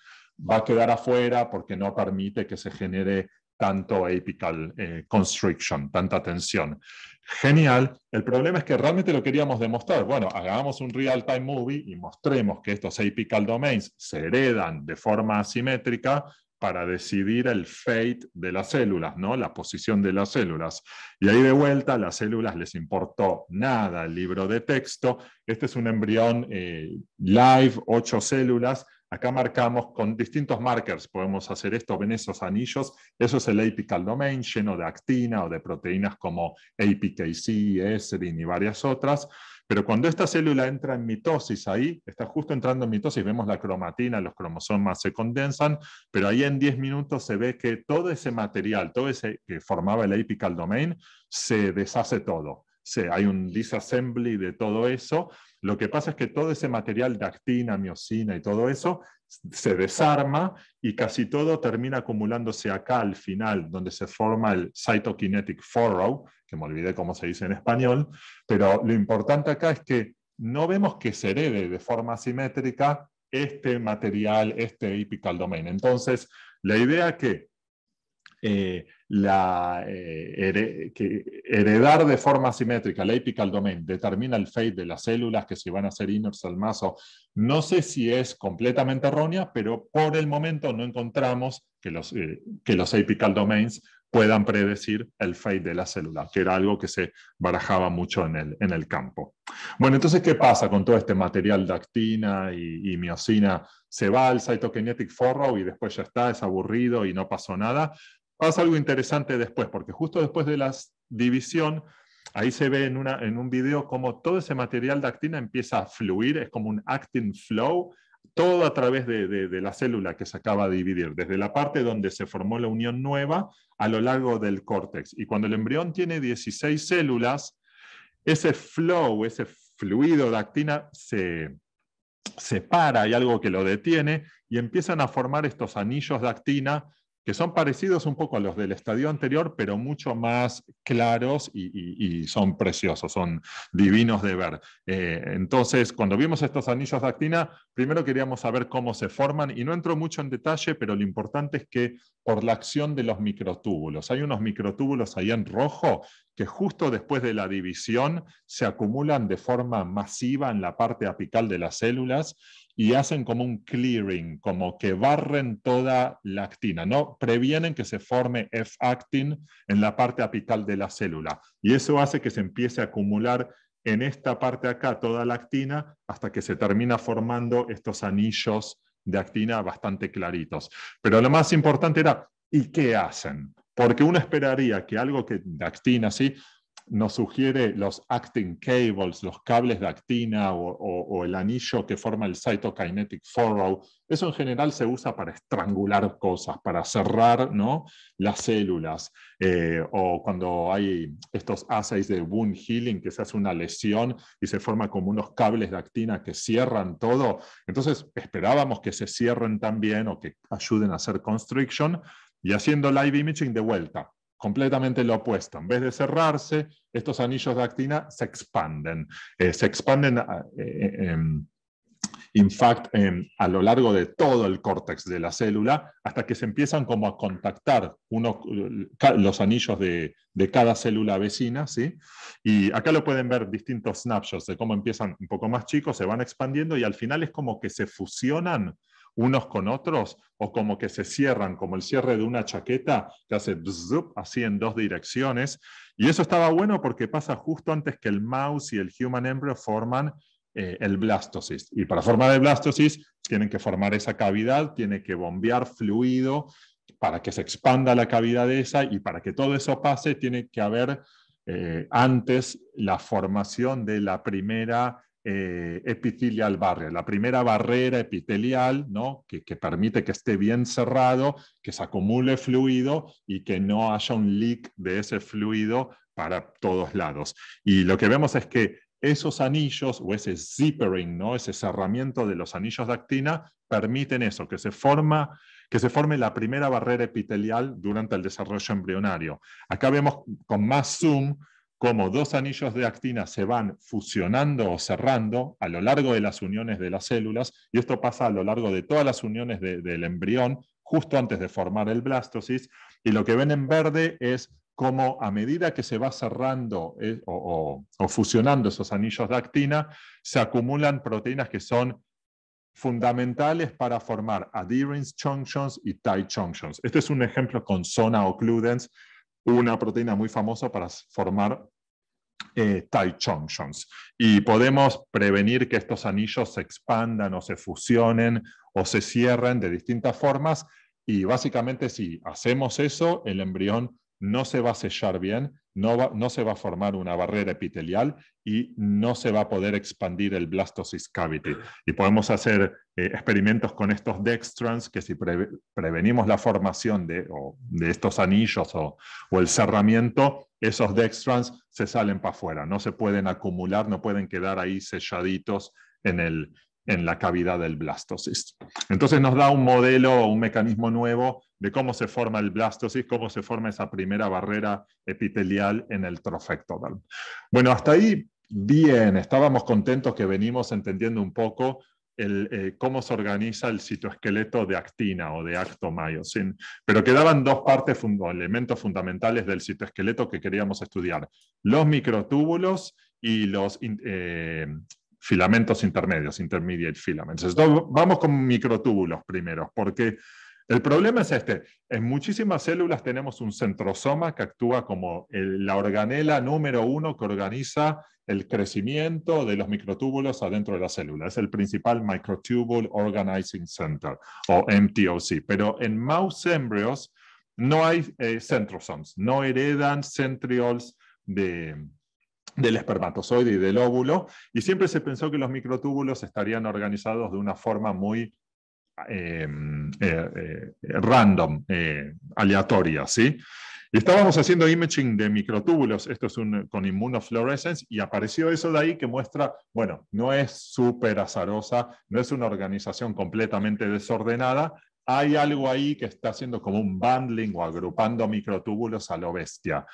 va a quedar afuera porque no permite que se genere tanto apical eh, constriction, tanta tensión. Genial. El problema es que realmente lo queríamos demostrar. Bueno, hagamos un real-time movie y mostremos que estos apical domains se heredan de forma asimétrica para decidir el fate de las células, ¿no? la posición de las células. Y ahí de vuelta, a las células les importó nada el libro de texto. Este es un embrión eh, live, ocho células, Acá marcamos con distintos markers, podemos hacer esto, ven esos anillos, eso es el apical domain lleno de actina o de proteínas como APKC, ESERIN y varias otras, pero cuando esta célula entra en mitosis ahí, está justo entrando en mitosis, vemos la cromatina, los cromosomas se condensan, pero ahí en 10 minutos se ve que todo ese material, todo ese que formaba el apical domain, se deshace todo hay un disassembly de todo eso. Lo que pasa es que todo ese material, actina, miocina y todo eso, se desarma y casi todo termina acumulándose acá al final, donde se forma el cytokinetic furrow, que me olvidé cómo se dice en español, pero lo importante acá es que no vemos que se herede de forma simétrica este material, este apical domain. Entonces, la idea que eh, eh, heredar de forma simétrica la apical domain determina el fate de las células que se van a hacer inners al mazo, no sé si es completamente errónea, pero por el momento no encontramos que los, eh, que los apical domains puedan predecir el fate de la célula, que era algo que se barajaba mucho en el, en el campo. Bueno, entonces, ¿qué pasa con todo este material de actina y, y miocina? Se va al cytokinetic forrow y después ya está, es aburrido y no pasó nada. Pasa algo interesante después, porque justo después de la división, ahí se ve en, un video cómo todo ese material de actina empieza a fluir, es como un actin flow, todo a través de, de, la célula que se acaba de dividir, desde la parte donde se formó la unión nueva a lo largo del córtex. Y cuando el embrión tiene 16 células, ese flow, ese fluido de actina se separa, hay algo que lo detiene, y empiezan a formar estos anillos de actina que son parecidos un poco a los del estadio anterior, pero mucho más claros y, son preciosos, son divinos de ver. Eh, entonces, cuando vimos estos anillos de actina, primero queríamos saber cómo se forman y no entro mucho en detalle, pero lo importante es que por la acción de los microtúbulos, hay unos microtúbulos ahí en rojo que justo después de la división se acumulan de forma masiva en la parte apical de las células y hacen como un clearing, como que barren toda la actina, ¿no? Previenen que se forme F-actin en la parte apical de la célula. Y eso hace que se empiece a acumular en esta parte acá toda la actina hasta que se termina formando estos anillos de actina bastante claritos. Pero lo más importante era, ¿y qué hacen? Porque uno esperaría que algo que de actina sí nos sugiere los actin cables, los cables de actina o, el anillo que forma el cytokinetic furrow. Eso en general se usa para estrangular cosas, para cerrar ¿no? las células. Eh, o cuando hay estos assays de wound healing, que se hace una lesión y se forma como unos cables de actina que cierran todo. Entonces esperábamos que se cierren también o que ayuden a hacer constriction. Y haciendo live imaging de vuelta, completamente lo opuesto. En vez de cerrarse, estos anillos de actina se expanden. Eh, se expanden, ah, en eh, eh, em, in fact, a lo largo de todo el córtex de la célula, hasta que se empiezan como a contactar uno, los anillos de, de, cada célula vecina. ¿sí? Y acá lo pueden ver distintos snapshots de cómo empiezan un poco más chicos, se van expandiendo y al final es como que se fusionan unos con otros o como que se cierran, como el cierre de una chaqueta que hace así en dos direcciones. Y eso estaba bueno porque pasa justo antes que el mouse y el human embryo forman eh, el blastocyst. Y para formar el blastocyst tienen que formar esa cavidad, tiene que bombear fluido para que se expanda la cavidad esa y para que todo eso pase tiene que haber eh, antes la formación de la primera eh, epitelial barrier, la primera barrera epitelial ¿no? Que, permite que esté bien cerrado, que se acumule fluido y que no haya un leak de ese fluido para todos lados. Y lo que vemos es que esos anillos o ese zippering, ¿no? ese cerramiento de los anillos de actina, permiten eso, que se, forma, que se forme la primera barrera epitelial durante el desarrollo embrionario. Acá vemos con más zoom como dos anillos de actina se van fusionando o cerrando a lo largo de las uniones de las células, y esto pasa a lo largo de todas las uniones del embrión, justo antes de formar el blastocis, y lo que ven en verde es cómo a medida que se va cerrando eh, o, fusionando esos anillos de actina, se acumulan proteínas que son fundamentales para formar adherence junctions y tight junctions. Este es un ejemplo con zona occludens, una proteína muy famosa para formar eh, tight junctions. Y podemos prevenir que estos anillos se expandan o se fusionen o se cierren de distintas formas. Y básicamente si hacemos eso, el embrión no se va a sellar bien, no, no se va a formar una barrera epitelial y no se va a poder expandir el blastocyst cavity. Y podemos hacer eh, experimentos con estos dextrans que si prevenimos la formación de, de estos anillos o, o el cerramiento, esos dextrans se salen para afuera, no se pueden acumular, no pueden quedar ahí selladitos en, el, en la cavidad del blastocist. Entonces nos da un modelo, un mecanismo nuevo de cómo se forma el blastocist, cómo se forma esa primera barrera epitelial en el trofectodal. Bueno, hasta ahí bien, estábamos contentos que venimos entendiendo un poco eh, cómo se organiza el citoesqueleto de actina o de actomyosin, pero quedaban dos partes elementos fundamentales del citoesqueleto que queríamos estudiar, los microtúbulos y los eh, filamentos intermedios, intermediate filaments. Entonces, vamos con microtúbulos primero, porque el problema es este. En muchísimas células tenemos un centrosoma que actúa como la organela número uno que organiza el crecimiento de los microtúbulos adentro de la célula. Es el principal Microtubule Organizing Center o MTOC. Pero en mouse embryos no hay centrosomas, eh, centrosomes, no heredan centrioles de, del espermatozoide y del óvulo, y siempre se pensó que los microtúbulos estarían organizados de una forma muy eh, eh, eh, random, aleatoria, ¿sí? estábamos haciendo imaging de microtúbulos, esto es un, con inmunofluorescence y apareció eso de ahí que muestra, bueno, no es súper azarosa, no es una organización completamente desordenada, hay algo ahí que está haciendo como un bundling o agrupando microtúbulos a lo bestia.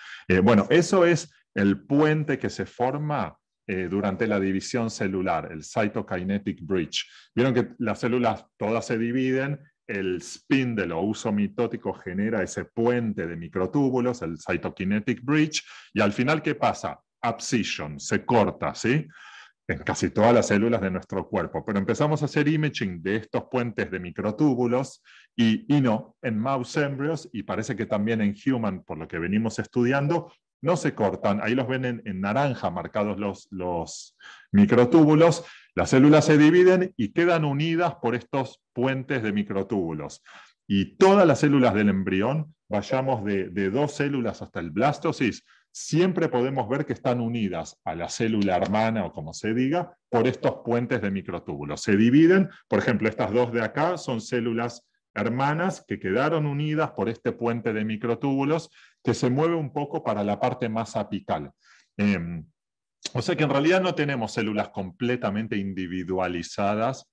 bueno, eso es el puente que se forma eh, durante la división celular, el cytokinetic bridge. Vieron que las células todas se dividen, el spin o uso mitótico genera ese puente de microtúbulos, el cytokinetic bridge, y al final, ¿qué pasa? Abscission, se corta, ¿sí? En casi todas las células de nuestro cuerpo. Pero empezamos a hacer imaging de estos puentes de microtúbulos y, y no en mouse embryos, y parece que también en human, por lo que venimos estudiando, no se cortan. Ahí los ven en, naranja marcados los, los, microtúbulos. Las células se dividen y quedan unidas por estos puentes de microtúbulos. Y todas las células del embrión, vayamos de, de dos células hasta el blastocis, siempre podemos ver que están unidas a la célula hermana o como se diga, por estos puentes de microtúbulos. Se dividen, por ejemplo, estas dos de acá son células hermanas que quedaron unidas por este puente de microtúbulos que se mueve un poco para la parte más apical. Em, o sea que en realidad no tenemos células completamente individualizadas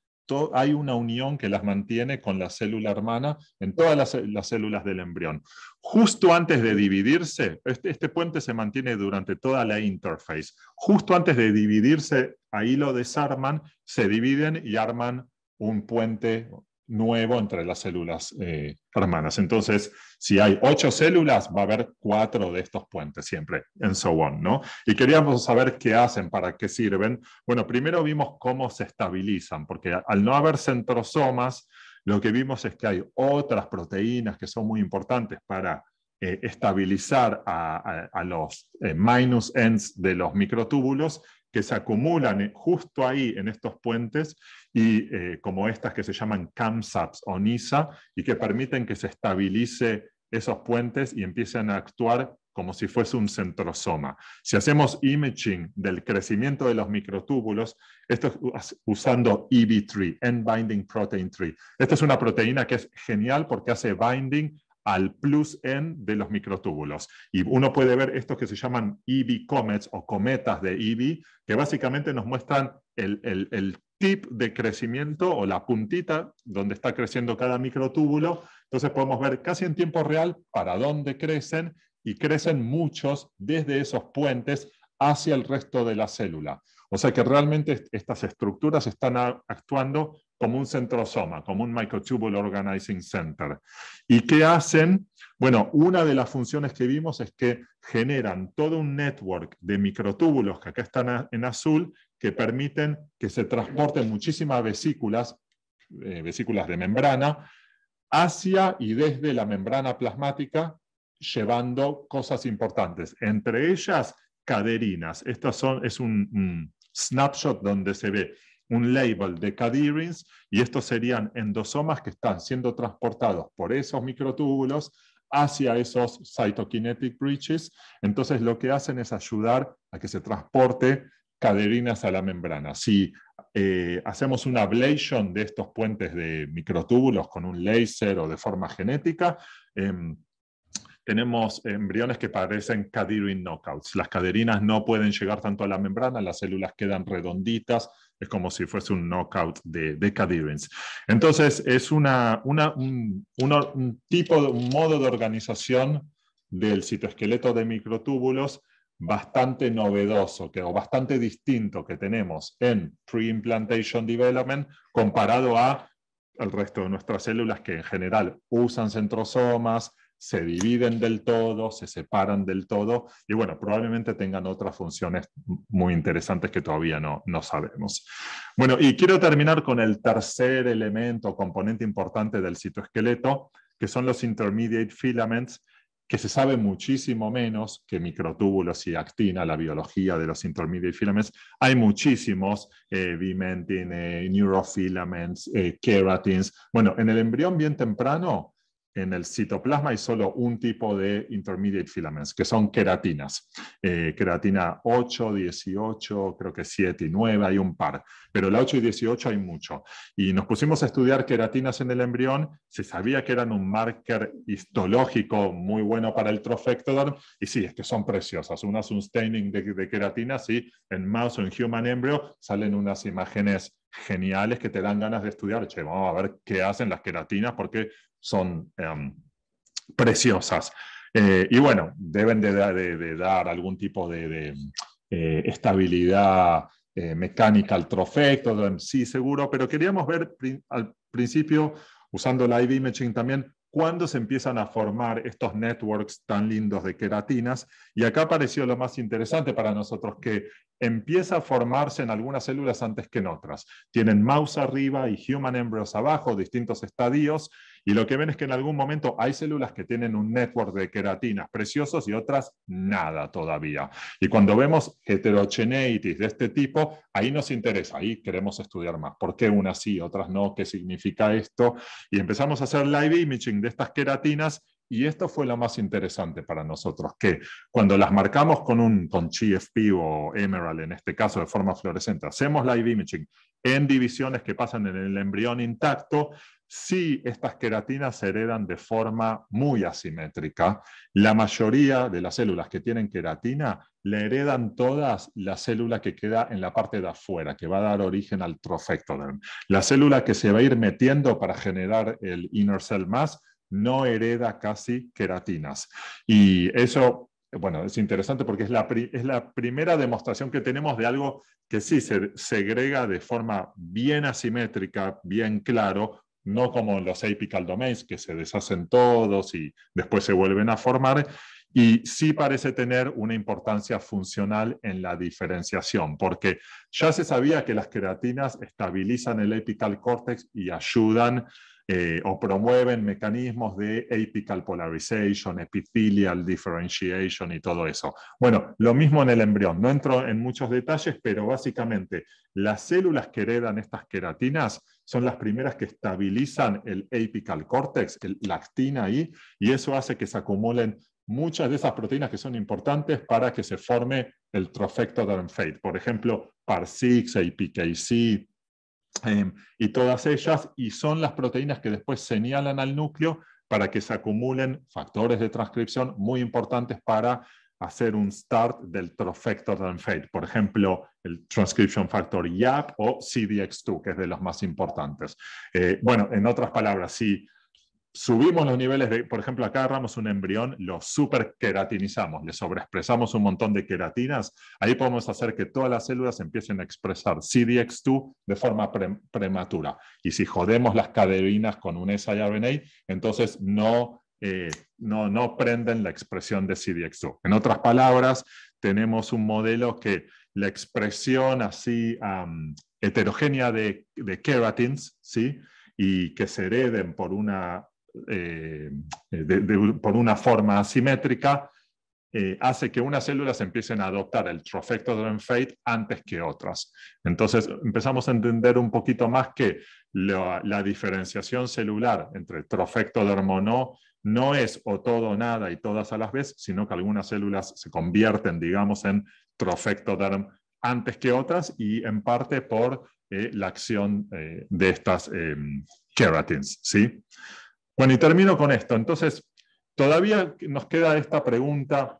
hay una unión que las mantiene con la célula hermana en todas las, células del embrión. Justo antes de dividirse, este, este, puente se mantiene durante toda la interface. Justo antes de dividirse, ahí lo desarman, se dividen y arman un puente nuevo entre las células eh, hermanas. Entonces, si hay ocho células, va a haber cuatro de estos puentes siempre, en so on, ¿no? Y queríamos saber qué hacen, para qué sirven. Bueno, primero vimos cómo se estabilizan, porque al no haber centrosomas, lo que vimos es que hay otras proteínas que son muy importantes para eh, estabilizar a, los eh, minus ends de los microtúbulos que se acumulan justo ahí en estos puentes y eh, como estas que se llaman CAMSAPs o NISA y que permiten que se estabilice esos puentes y empiecen a actuar como si fuese un centrosoma. Si hacemos imaging del crecimiento de los microtúbulos, esto es usando EB3, End Binding Protein 3. Esta es una proteína que es genial porque hace binding al plus N de los microtúbulos. Y uno puede ver estos que se llaman EV comets o cometas de EV, que básicamente nos muestran el, el, tip de crecimiento o la puntita donde está creciendo cada microtúbulo. Entonces podemos ver casi en tiempo real para dónde crecen y crecen muchos desde esos puentes hacia el resto de la célula. O sea que realmente estas estructuras están actuando como un centrosoma, como un microtubule organizing center. ¿Y qué hacen? Bueno, una de las funciones que vimos es que generan todo un network de microtúbulos que acá están en azul que permiten que se transporten muchísimas vesículas, eh, vesículas de membrana, hacia y desde la membrana plasmática, llevando cosas importantes. Entre ellas, caderinas. Esto son, es un snapshot donde se ve un label de cadherins y estos serían endosomas que están siendo transportados por esos microtúbulos hacia esos cytokinetic bridges. Entonces lo que hacen es ayudar a que se transporte caderinas a la membrana. Si eh, hacemos una ablation de estos puentes de microtúbulos con un láser o de forma genética, em, tenemos embriones que parecen cadherin knockouts. Las caderinas no pueden llegar tanto a la membrana, las células quedan redonditas, es como si fuese un knockout de, de Entonces, es un, tipo, un modo de organización del citoesqueleto de microtúbulos bastante novedoso o bastante distinto que tenemos en pre development comparado a el resto de nuestras células que en general usan centrosomas, se dividen del todo, se separan del todo y bueno, probablemente tengan otras funciones muy interesantes que todavía no, no sabemos. Bueno, y quiero terminar con el tercer elemento, componente importante del citoesqueleto, que son los intermediate filaments, que se sabe muchísimo menos que microtúbulos y actina, la biología de los intermediate filaments. Hay muchísimos, eh, vimentin, eh, neurofilaments, keratins. Eh, bueno, en el embrión bien temprano en el citoplasma hay solo un tipo de intermediate filaments, que son queratinas. Eh, queratina 8, 18, creo que 7 y 9, hay un par. Pero la 8 y 18 hay mucho. Y nos pusimos a estudiar queratinas en el embrión. Se sabía que eran un marker histológico muy bueno para el trofectoderm. Y sí, es que son preciosas. Unas un staining de, queratinas y en mouse o en human embryo salen unas imágenes geniales que te dan ganas de estudiar. Che, vamos a ver qué hacen las queratinas porque son em, preciosas. Eh, y bueno, deben de, dar algún tipo de, eh, estabilidad eh, mecánica al trofecto, sí, seguro, pero queríamos ver al principio, usando la IV imaging también, cuándo se empiezan a formar estos networks tan lindos de queratinas. Y acá apareció lo más interesante para nosotros, que empieza a formarse en algunas células antes que en otras. Tienen mouse arriba y human embryos abajo, distintos estadios, y lo que ven es que en algún momento hay células que tienen un network de queratinas preciosos y otras nada todavía. Y cuando vemos heterogeneitis de este tipo, ahí nos interesa, ahí queremos estudiar más. ¿Por qué unas sí, otras no? ¿Qué significa esto? Y empezamos a hacer live imaging de estas queratinas y esto fue lo más interesante para nosotros, que cuando las marcamos con un con GFP o Emerald, en este caso de forma fluorescente, hacemos live imaging en divisiones que pasan en el embrión intacto, Sí, estas queratinas se heredan de forma muy asimétrica. La mayoría de las células que tienen queratina le heredan todas la célula que queda en la parte de afuera, que va a dar origen al trofectoderm. La célula que se va a ir metiendo para generar el inner cell mass no hereda casi queratinas. Y eso bueno, es interesante porque es la, es la, primera demostración que tenemos de algo que sí se segrega de forma bien asimétrica, bien claro, no como los apical domains que se deshacen todos y después se vuelven a formar, y sí parece tener una importancia funcional en la diferenciación, porque ya se sabía que las queratinas estabilizan el apical córtex y ayudan eh, o promueven mecanismos de apical polarization, epithelial differentiation y todo eso. Bueno, lo mismo en el embrión. No entro en muchos detalles, pero básicamente las células que heredan estas queratinas son las primeras que estabilizan el apical cortex el lactina ahí, y eso hace que se acumulen muchas de esas proteínas que son importantes para que se forme el trofectoderm fate. Por ejemplo, PAR6, APKC, em, y todas ellas, y son las proteínas que después señalan al núcleo para que se acumulen factores de transcripción muy importantes para hacer un start del trofector del por ejemplo, el transcription factor YAP o CDX2, que es de los más importantes. Eh, bueno, en otras palabras, si subimos los niveles de, por ejemplo, acá agarramos un embrión, lo superqueratinizamos, le sobreexpresamos un montón de queratinas, ahí podemos hacer que todas las células empiecen a expresar CDX2 de forma prematura. Y si jodemos las cadevinas con un siRNA, entonces no eh, no, no prenden la expresión de CDXO. En otras palabras, tenemos un modelo que la expresión así heterogénea de, de, keratins, ¿sí? y que se hereden por una, eh, por una forma asimétrica, eh, hace que unas células empiecen a adoptar el trofecto de fate antes que otras. Entonces empezamos a entender un poquito más que la, diferenciación celular entre de no no es o todo o nada y todas a la vez, sino que algunas células se convierten, digamos, en trofectoderm antes que otras y en parte por eh, la acción eh, de estas keratins. Em, ¿sí? Bueno, y termino con esto. Entonces, todavía nos queda esta pregunta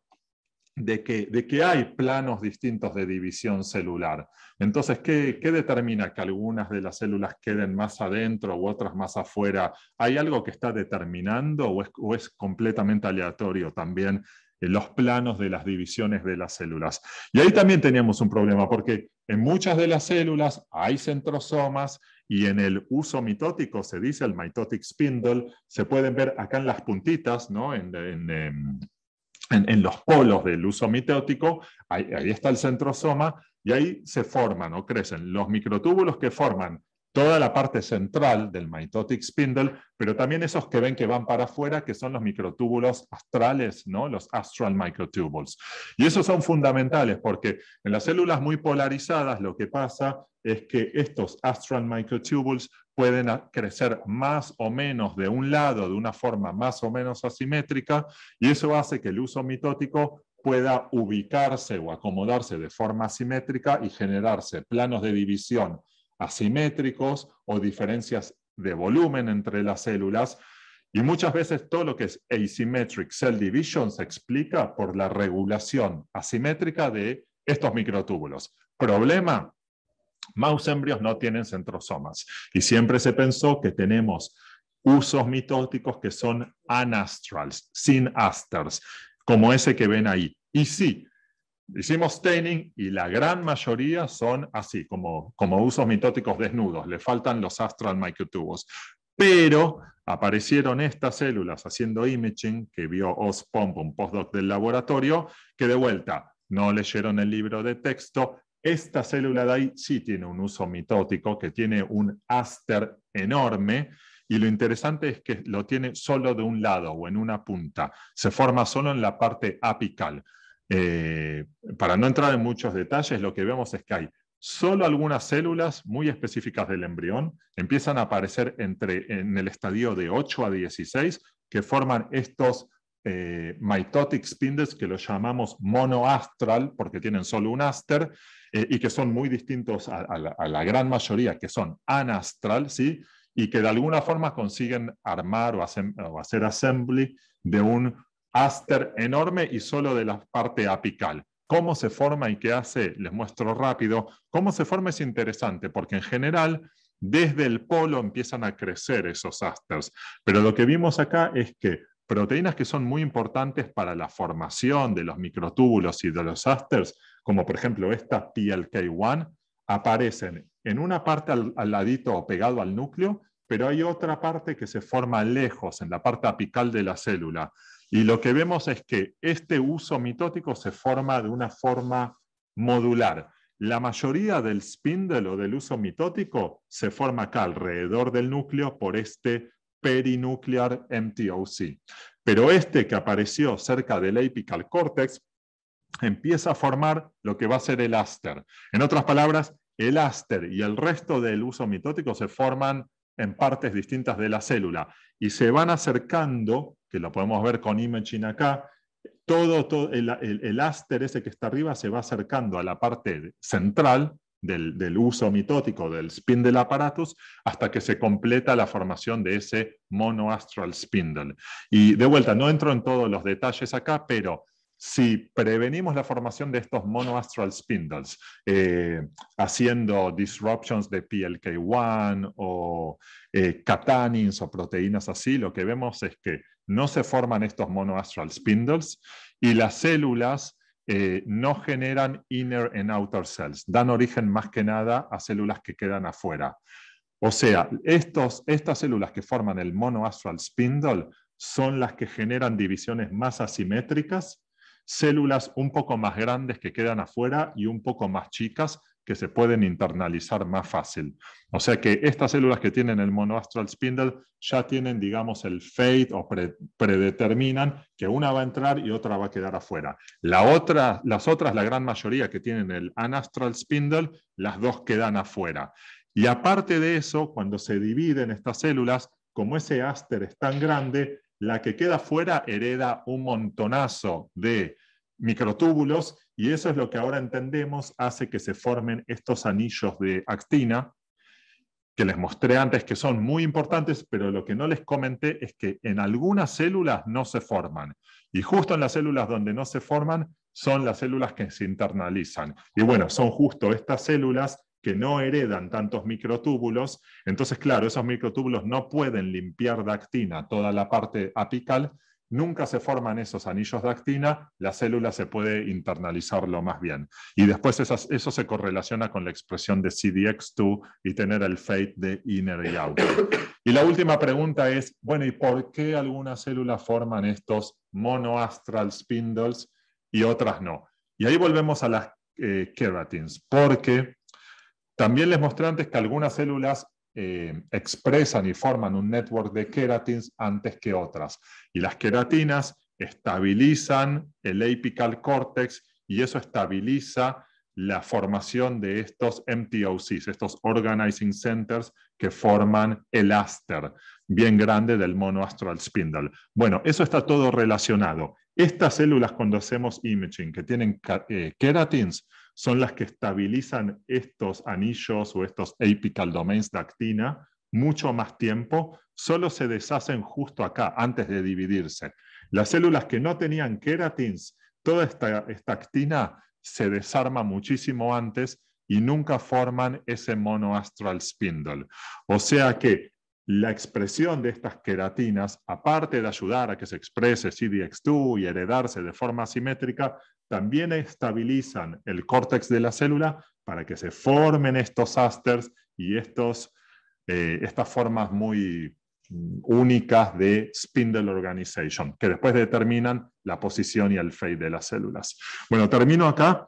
de que, hay planos distintos de división celular. Entonces, ¿qué, determina que algunas de las células queden más adentro u otras más afuera? ¿Hay algo que está determinando o es, completamente aleatorio también eh, los planos de las divisiones de las células? Y ahí también teníamos un problema, porque en muchas de las células hay centrosomas, y en el uso mitótico, se dice el mitotic spindle, se pueden ver acá en las puntitas, ¿no? en, em, en, los polos del uso mitótico, ahí, está el centrosoma, y ahí se forman o crecen los microtúbulos que forman toda la parte central del mitotic spindle, pero también esos que ven que van para afuera, que son los microtúbulos astrales, ¿no? los astral microtubules. Y esos son fundamentales porque en las células muy polarizadas lo que pasa es que estos astral microtubules pueden crecer más o menos de un lado, de una forma más o menos asimétrica, y eso hace que el uso mitótico pueda ubicarse o acomodarse de forma asimétrica y generarse planos de división asimétricos o diferencias de volumen entre las células. Y muchas veces todo lo que es asymmetric cell division se explica por la regulación asimétrica de estos microtúbulos. Problema, mouse embryos no tienen centrosomas y siempre se pensó que tenemos usos mitóticos que son anastrals, sin asters, como ese que ven ahí. Y sí, hicimos staining y la gran mayoría son así, como, usos mitóticos desnudos, le faltan los astral microtubos. Pero aparecieron estas células haciendo imaging que vio os Pomp, un postdoc del laboratorio, que de vuelta no leyeron el libro de texto, esta célula de ahí sí tiene un uso mitótico, que tiene un áster enorme, y lo interesante es que lo tiene solo de un lado o en una punta. Se forma solo en la parte apical. Eh, para no entrar en muchos detalles, lo que vemos es que hay solo algunas células muy específicas del embrión, empiezan a aparecer entre, en el estadio de 8 a 16, que forman estos eh, mitotic spindles que los llamamos monoastral, porque tienen solo un áster. Eh, y que son muy distintos a, la, gran mayoría, que son anastral, ¿sí? y que de alguna forma consiguen armar o, hacer, o hacer assembly de un aster enorme y solo de la parte apical. ¿Cómo se forma y qué hace? Les muestro rápido. ¿Cómo se forma es interesante? Porque en general desde el polo empiezan a crecer esos asters. Pero lo que vimos acá es que proteínas que son muy importantes para la formación de los microtúbulos y de los asters, como por ejemplo esta PLK1, aparecen en una parte al, ladito o pegado al núcleo, pero hay otra parte que se forma lejos, en la parte apical de la célula. Y lo que vemos es que este uso mitótico se forma de una forma modular. La mayoría del spindle o del uso mitótico se forma acá alrededor del núcleo por este perinuclear MTOC. Pero este que apareció cerca del apical cortex empieza a formar lo que va a ser el áster. En otras palabras, el áster y el resto del uso mitótico se forman en partes distintas de la célula y se van acercando, que lo podemos ver con imaging acá, todo, todo el, el, el ese que está arriba se va acercando a la parte central del, uso mitótico del spindle apparatus hasta que se completa la formación de ese monoastral spindle. Y de vuelta, no entro en todos los detalles acá, pero si prevenimos la formación de estos monoastral spindles eh, haciendo disruptions de PLK1 o eh, catanins o proteínas así, lo que vemos es que no se forman estos monoastral spindles y las células eh, no generan inner and outer cells, dan origen más que nada a células que quedan afuera. O sea, estas células que forman el monoastral spindle son las que generan divisiones más asimétricas, células un poco más grandes que quedan afuera y un poco más chicas que se pueden internalizar más fácil. O sea que estas células que tienen el monoastral spindle ya tienen, digamos, el fate o predeterminan que una va a entrar y otra va a quedar afuera. La otra, las otras, la gran mayoría que tienen el anastral spindle, las dos quedan afuera. Y aparte de eso, cuando se dividen estas células, como ese áster es tan grande, la que queda fuera hereda un montonazo de microtúbulos y eso es lo que ahora entendemos hace que se formen estos anillos de actina que les mostré antes que son muy importantes, pero lo que no les comenté es que en algunas células no se forman. Y justo en las células donde no se forman son las células que se internalizan. Y bueno, son justo estas células que no heredan tantos microtúbulos. Entonces, claro, esos microtúbulos no pueden limpiar de actina toda la parte apical nunca se forman esos anillos de actina, la célula se puede internalizarlo más bien. Y después eso se correlaciona con la expresión de CDX2 y tener el fate de inner y outer. Y la última pregunta es, bueno, ¿y por qué algunas células forman estos monoastral spindles y otras no? Y ahí volvemos a las keratins, eh, porque también les mostré antes que algunas células eh, expresan y forman un network de keratins antes que otras. Y las queratinas estabilizan el apical cortex y eso estabiliza la formación de estos MTOCs, estos Organizing Centers que forman el aster bien grande del monoastral spindle. Bueno, eso está todo relacionado. Estas células cuando hacemos imaging que tienen eh, son las que estabilizan estos anillos o estos apical domains de actina mucho más tiempo, solo se deshacen justo acá, antes de dividirse. Las células que no tenían keratins, toda esta, esta actina se desarma muchísimo antes y nunca forman ese monoastral spindle. O sea que la expresión de estas queratinas, aparte de ayudar a que se exprese CDX2 y heredarse de forma simétrica, también estabilizan el córtex de la célula para que se formen estos asters y estos, eh, estas formas muy mm, únicas de spindle organization, que después determinan la posición y el fade de las células. Bueno, termino acá.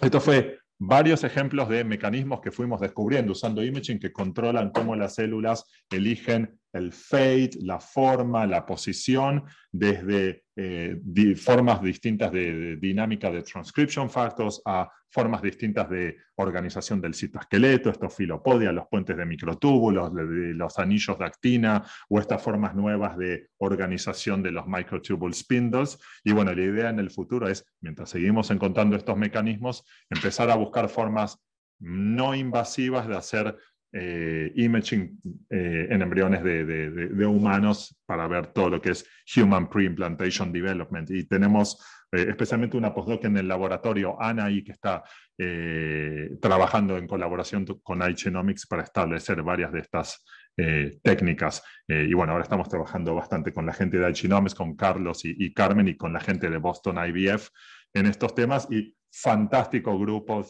Esto fue varios ejemplos de mecanismos que fuimos descubriendo usando imaging que controlan cómo las células eligen el fate, la forma, la posición, desde eh, formas distintas de, dinámica de transcription factors a formas distintas de organización del citoesqueleto, estos filopodia, los puentes de microtúbulos, los anillos de actina o estas formas nuevas de organización de los microtubule spindles. Y bueno, la idea en el futuro es, mientras seguimos encontrando estos mecanismos, empezar a buscar formas no invasivas de hacer eh, imaging eh, en embriones de, humanos para ver todo lo que es Human Pre-Implantation Development. Y tenemos eh, especialmente una postdoc en el laboratorio, Ana, y que está trabajando en colaboración con iGenomics para establecer varias de estas técnicas. y bueno, ahora estamos trabajando bastante con la gente de iGenomics, con Carlos y, Carmen y con la gente de Boston IVF en estos temas. Y fantástico grupo,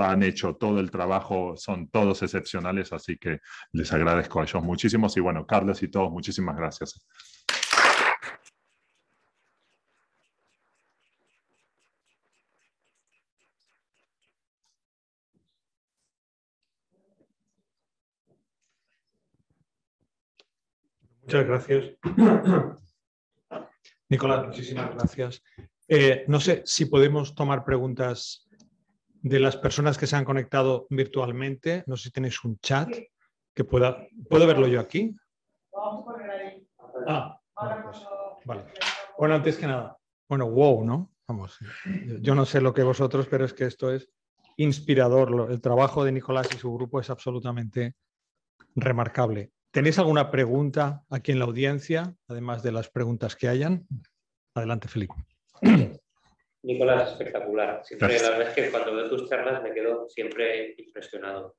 han hecho todo el trabajo, son todos excepcionales, así que les agradezco a ellos muchísimos y bueno, Carlos y todos, muchísimas gracias. Muchas gracias. [coughs] Nicolás, muchísimas gracias. Eh, no sé si podemos tomar preguntas de las personas que se han conectado virtualmente. No sé si tenéis un chat que pueda. ¿Puedo verlo yo aquí? Ah, vale. Bueno, antes que nada, bueno, wow, ¿no? Vamos, yo no sé lo que vosotros, pero es que esto es inspirador. El trabajo de Nicolás y su grupo es absolutamente remarcable. ¿Tenéis alguna pregunta aquí en la audiencia, además de las preguntas que hayan? Adelante, Felipe. [clears throat] Nicolás, espectacular. Siempre, la verdad es que cuando veo tus charlas me quedo siempre impresionado.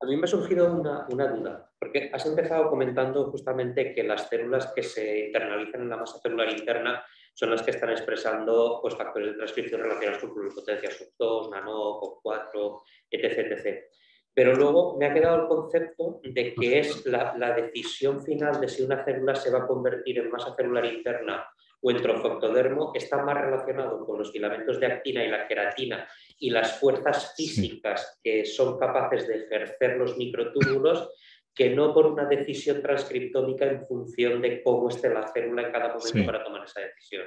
A mí me ha surgido una, duda, porque has empezado comentando justamente que las células que se internalizan en la masa celular interna son las que están expresando pues, factores de transcripción relacionados con pluripotencia sub2, nano, COP4, etc, Pero luego me ha quedado el concepto de que pues es la decisión final de si una célula se va a convertir en masa celular interna o el está más relacionado con los filamentos de actina y la queratina y las fuerzas físicas que son capaces de ejercer los microtúbulos que no por una decisión transcriptómica en función de cómo esté la célula en cada momento para tomar esa decisión.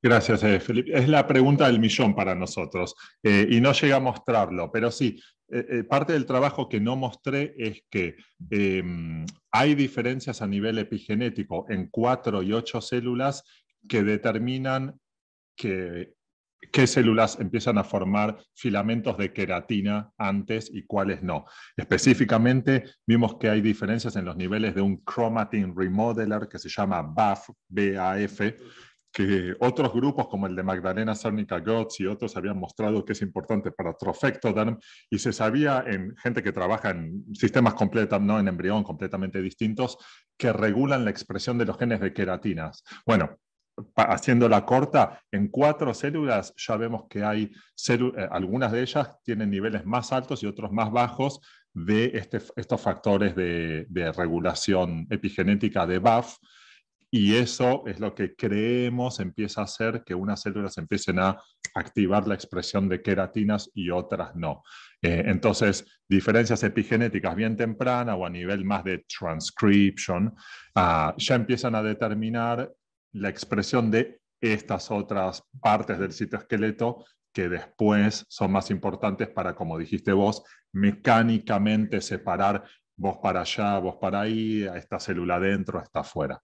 Gracias, eh, Felipe. Es la pregunta del millón para nosotros eh, y no llega a mostrarlo, pero sí, eh, parte del trabajo que no mostré es que em, hay diferencias a nivel epigenético en cuatro y ocho células que determinan que, qué células empiezan a formar filamentos de queratina antes y cuáles no. Específicamente vimos que hay diferencias en los niveles de un chromatin remodeler que se llama BAF, BAF que otros grupos como el de Magdalena Cernica Götz y otros habían mostrado que es importante para trofectoderm y se sabía en gente que trabaja en sistemas completos, no en embrión completamente distintos, que regulan la expresión de los genes de queratinas. Bueno, haciéndola corta, en cuatro células ya vemos que hay eh, algunas de ellas tienen niveles más altos y otros más bajos de este estos factores de, regulación epigenética de BAF. Y eso es lo que creemos empieza a hacer que unas células empiecen a activar la expresión de queratinas y otras no. Eh, entonces, diferencias epigenéticas bien tempranas o a nivel más de transcription ah, ya empiezan a determinar la expresión de estas otras partes del citoesqueleto que después son más importantes para, como dijiste vos, mecánicamente separar vos para allá, vos para ahí, a esta célula adentro, esta afuera.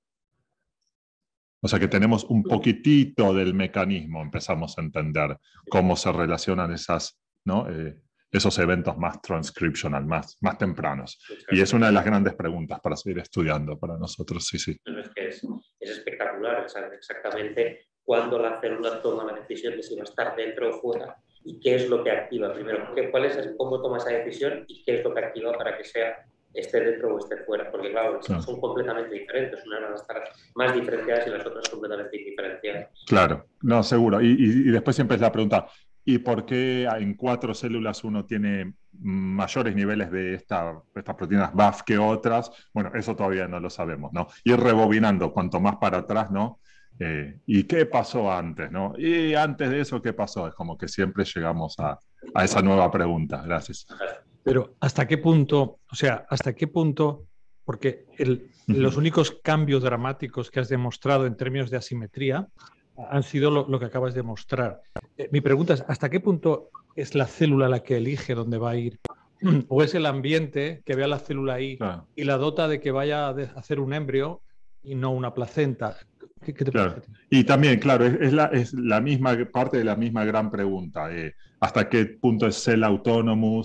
O sea que tenemos un mm. poquitito del mecanismo, empezamos a entender cómo se relacionan esas, ¿no? Eh, esos eventos más transcriptional, más, más tempranos. Y es una de las grandes preguntas para seguir estudiando para nosotros, sí, sí. Es, espectacular saber exactamente cuándo la célula toma la decisión de si va a estar dentro o fuera y qué es lo que activa primero, qué, cuál es cómo toma esa decisión y qué es lo que activa para que sea esté dentro o esté fuera, porque claro, son completamente diferentes, unas van a estar más diferenciadas y las otras completamente diferenciadas. Claro, no, seguro. y después siempre es la pregunta, y por qué en cuatro células uno tiene mayores niveles de estas proteínas BAF que otras. Bueno, eso todavía no lo sabemos, ¿no? Y rebobinando cuanto más para atrás, ¿no? Eh, ¿Y qué pasó antes, no? Y antes de eso, ¿qué pasó? Es como que siempre llegamos a, esa nueva pregunta. Gracias. Pero ¿hasta qué punto, o sea, hasta qué punto, porque los únicos cambios dramáticos que has demostrado en términos de asimetría han sido lo, lo que acabas de mostrar. Eh, mi pregunta es, ¿hasta qué punto es la célula la que elige dónde va a ir? [clears throat] ¿O es el ambiente que vea la célula ahí y la dota de que vaya a hacer un embrio y no una placenta? Y también, claro, es, la, es, la, misma parte de la misma gran pregunta. Eh, ¿Hasta qué punto es el autónomo?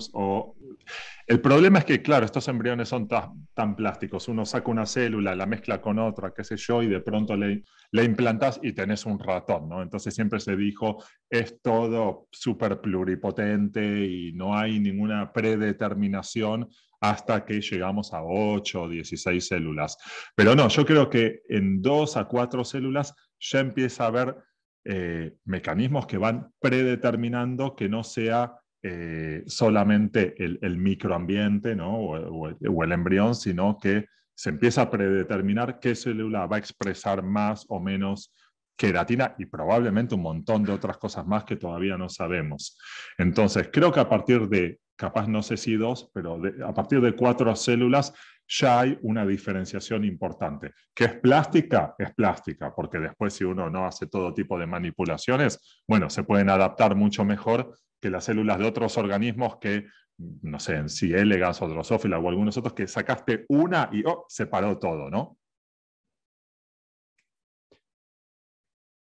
El problema es que, claro, estos embriones son tan, plásticos. Uno saca una célula, la mezcla con otra, qué sé yo, y de pronto le, implantas y tenés un ratón, ¿no? Entonces siempre se dijo, es todo súper pluripotente y no hay ninguna predeterminación hasta que llegamos a 8 o 16 células. Pero no, yo creo que en 2 a 4 células ya empieza a haber eh, mecanismos que van predeterminando que no sea eh, solamente el, microambiente ¿no? o, el embrión, sino que se empieza a predeterminar qué célula va a expresar más o menos queratina y probablemente un montón de otras cosas más que todavía no sabemos. Entonces, creo que a partir de, capaz no sé si dos, pero a partir de cuatro células ya hay una diferenciación importante. ¿Que es plástica? Es plástica, porque después si uno no hace todo tipo de manipulaciones, bueno, se pueden adaptar mucho mejor que las células de otros organismos que, no sé, en si elegans o drosófila o algunos otros, que sacaste una y oh, se todo, ¿no?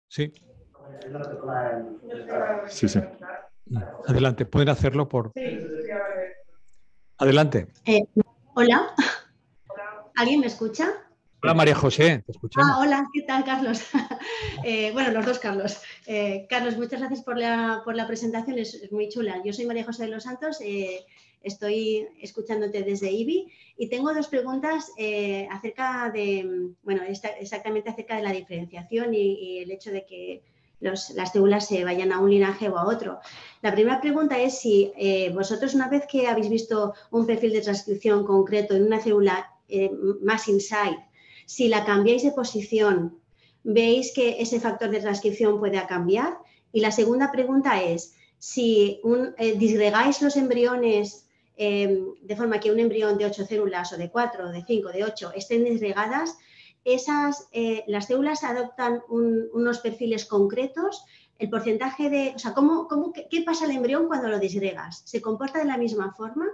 Sí. Sí, sí. Adelante, pueden hacerlo por. Adelante. Eh, hola. ¿Alguien me escucha? Hola María José, te escuchamos. Ah, hola, ¿qué tal Carlos? [laughs] Eh, bueno, los dos Carlos. Eh, Carlos, muchas gracias por la, presentación, es, muy chula. Yo soy María José de los Santos, eh, estoy escuchándote desde IBI y tengo dos preguntas acerca de, bueno, exactamente acerca de la diferenciación y, el hecho de que las células se vayan a un linaje o a otro. La primera pregunta es si vosotros una vez que habéis visto un perfil de transcripción concreto en una célula más inside si la cambiáis de posición, veis que ese factor de transcripción puede cambiar. Y la segunda pregunta es, si eh, disgregáis los embriones em, de forma que un embrión de ocho células o de cuatro, de cinco, de ocho, estén disgregadas, esas, eh, las células adoptan unos perfiles concretos, el porcentaje de, ¿cómo, qué, pasa al embrión cuando lo disgregas? ¿Se comporta de la misma forma?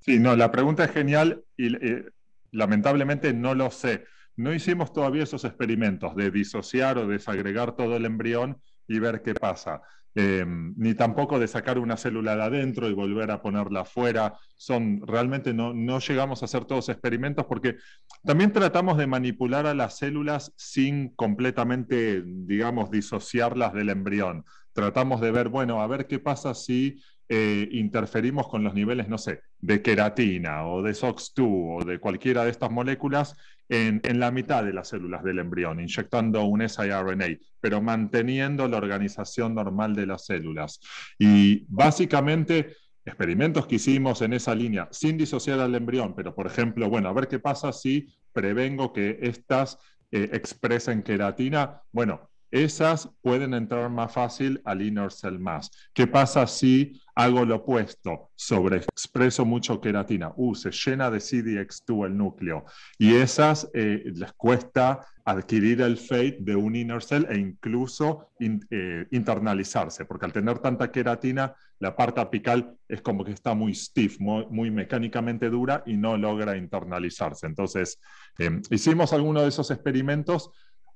Sí, no, la pregunta es genial y eh, lamentablemente no lo sé. No hicimos todavía esos experimentos de disociar o desagregar todo el embrión y ver qué pasa. Em, ni tampoco de sacar una célula de adentro y volver a ponerla afuera. Son, realmente no, no llegamos a hacer todos experimentos porque también tratamos de manipular a las células sin completamente, digamos, disociarlas del embrión. Tratamos de ver, bueno, a ver qué pasa si eh, interferimos con los niveles, no sé, de queratina o de SOX2 o de cualquiera de estas moléculas en, la mitad de las células del embrión, inyectando un siRNA, pero manteniendo la organización normal de las células. Y básicamente, experimentos que hicimos en esa línea, sin disociar al embrión, pero por ejemplo, bueno, a ver qué pasa si prevengo que estas eh, expresen queratina. Bueno, esas pueden entrar más fácil al inner cell más. ¿Qué pasa si hago lo opuesto? Sobreexpreso mucho queratina. Uh, se llena de CDX2 el núcleo. Y esas eh, les cuesta adquirir el fate de un inner cell e incluso eh, internalizarse, porque al tener tanta queratina, la parte apical es como que está muy stiff, muy, mecánicamente dura y no logra internalizarse. Entonces, eh, hicimos algunos de esos experimentos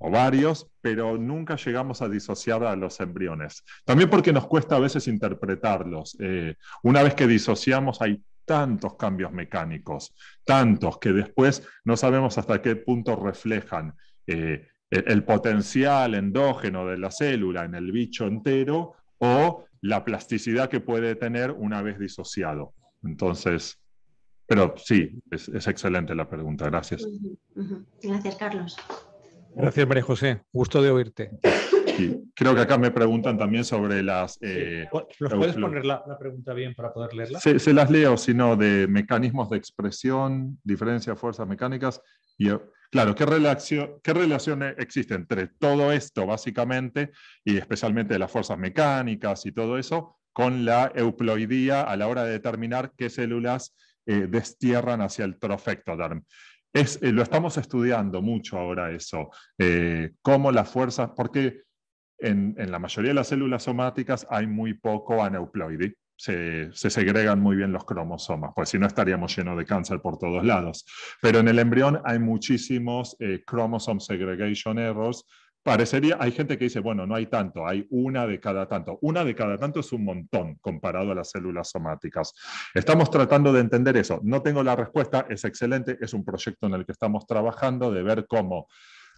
o varios, pero nunca llegamos a disociar a los embriones. También porque nos cuesta a veces interpretarlos. Eh, una vez que disociamos hay tantos cambios mecánicos, tantos que después no sabemos hasta qué punto reflejan eh, el, potencial endógeno de la célula en el bicho entero o la plasticidad que puede tener una vez disociado. Entonces, pero sí, es excelente la pregunta. Gracias. Gracias, Carlos. Gracias, María José. Gusto de oírte. Creo que acá me preguntan también sobre las... Eh, puedes poner la, pregunta bien para poder leerla? Se, las leo, sino de mecanismos de expresión, diferencia de fuerzas mecánicas. Y, eh, claro, ¿qué relación, ¿qué e-, existe entre todo esto, básicamente, y especialmente las fuerzas mecánicas y todo eso, con la euploidía a la hora de determinar qué células eh, destierran hacia el trofectoderm? Eh, lo estamos estudiando mucho ahora eso, eh, cómo las fuerzas, porque en, la mayoría de las células somáticas hay muy poco aneuploide, se, segregan muy bien los cromosomas, pues si no estaríamos llenos de cáncer por todos lados. Pero en el embrión hay muchísimos eh, chromosome segregation errors parecería, hay gente que dice, bueno, no hay tanto, hay una de cada tanto. Una de cada tanto es un montón comparado a las células somáticas. Estamos tratando de entender eso. No tengo la respuesta, es excelente, es un proyecto en el que estamos trabajando de ver cómo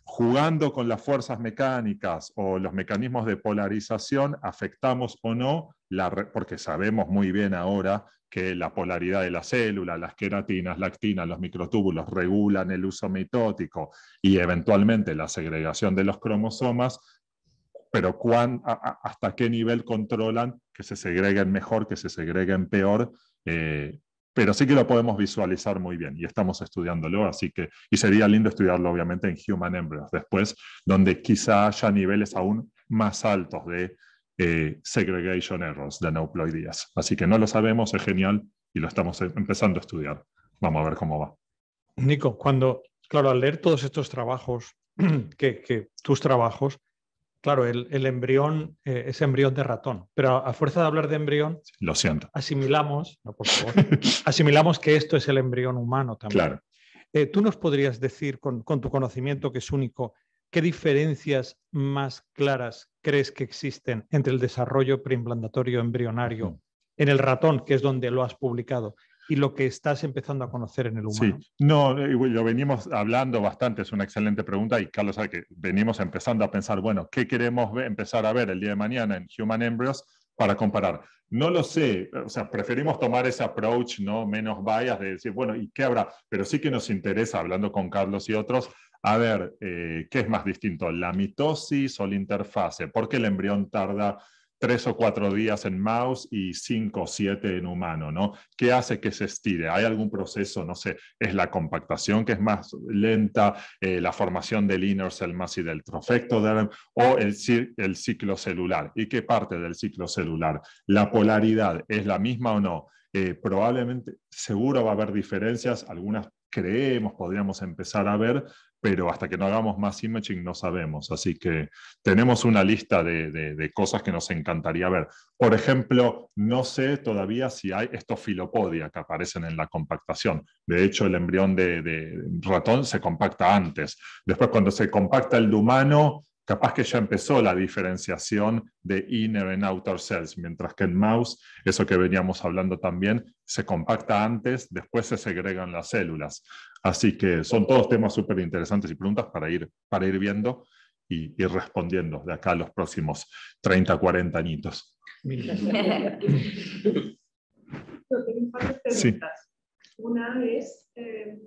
jugando con las fuerzas mecánicas o los mecanismos de polarización, afectamos o no, la porque sabemos muy bien ahora que la polaridad de la célula, las queratinas, lactinas, los microtúbulos regulan el uso mitótico y eventualmente la segregación de los cromosomas, pero hasta qué nivel controlan que se segreguen mejor, que se segreguen peor, eh, pero sí que lo podemos visualizar muy bien y estamos estudiándolo, así que, y sería lindo estudiarlo obviamente en Human Embryos después, donde quizá haya niveles aún más altos de eh, segregation errors, de aneuploidías Así que no lo sabemos, es genial y lo estamos em, empezando a estudiar. Vamos a ver cómo va. Nico, cuando, claro, al leer todos estos trabajos, [clears throat] que tus trabajos, Claro, el, embrión eh, es embrión de ratón, pero a, fuerza de hablar de embrión, lo siento. Asimilamos, no, por favor, [laughs] asimilamos que esto es el embrión humano también. Claro. Eh, ¿Tú nos podrías decir, con, con tu conocimiento que es único, qué diferencias más claras crees que existen entre el desarrollo preimplantatorio embrionario en el ratón, que es donde lo has publicado, y lo que estás empezando a conocer en el humano? Sí, no, eh, lo venimos hablando bastante, es una excelente pregunta y Carlos sabe que venimos empezando a pensar, bueno, ¿qué queremos empezar a ver el día de mañana en Human Embryos para comparar? No lo sé, o sea, preferimos tomar ese approach ¿no? menos bias de decir, bueno, ¿y qué habrá? Pero sí que nos interesa, hablando con Carlos y otros, a ver, eh, ¿qué es más distinto, la mitosis o la interfase? ¿Por qué el embrión tarda tres o cuatro días en mouse y cinco o siete en humano, ¿no? ¿Qué hace que se estire? ¿Hay algún proceso? No sé, es la compactación que es más lenta, eh, la formación del inner cell mass y del trofectoderm o el, ciclo celular. ¿Y qué parte del ciclo celular? ¿La polaridad es la misma o no? Eh, probablemente, seguro va a haber diferencias, algunas creemos, podríamos empezar a ver, pero hasta que no hagamos más imaging no sabemos. Así que tenemos una lista de, cosas que nos encantaría ver. Por ejemplo, no sé todavía si hay estofilopodia filopodia que aparecen en la compactación. De hecho, el embrión de, de ratón se compacta antes. Después, cuando se compacta el de humano, capaz que ya empezó la diferenciación de inner and outer cells, mientras que en mouse, eso que veníamos hablando también, se compacta antes, después se segregan las células. Así que son todos temas súper interesantes y preguntas para ir, para ir viendo y respondiendo de acá los próximos 30, 40 añitos. Sí. Una es, em,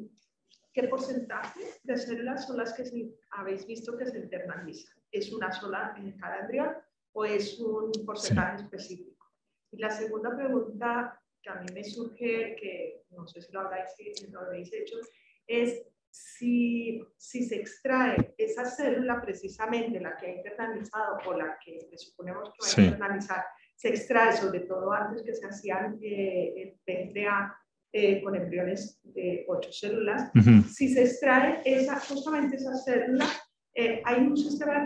¿Qué porcentaje de células son las que habéis visto que se internalizan? ¿Es una sola en cada embrión o es un porcentaje específico? Y la segunda pregunta que a mí me surge, que no sé si lo habéis hecho, es si, si, se extrae esa célula, precisamente la que ha internalizado o la que suponemos que va a internalizar, se extrae sobre todo antes que se hacían eh, el PDA eh, con embriones de ocho células. Si se extrae esa, justamente esa célula, eh, hay un sistema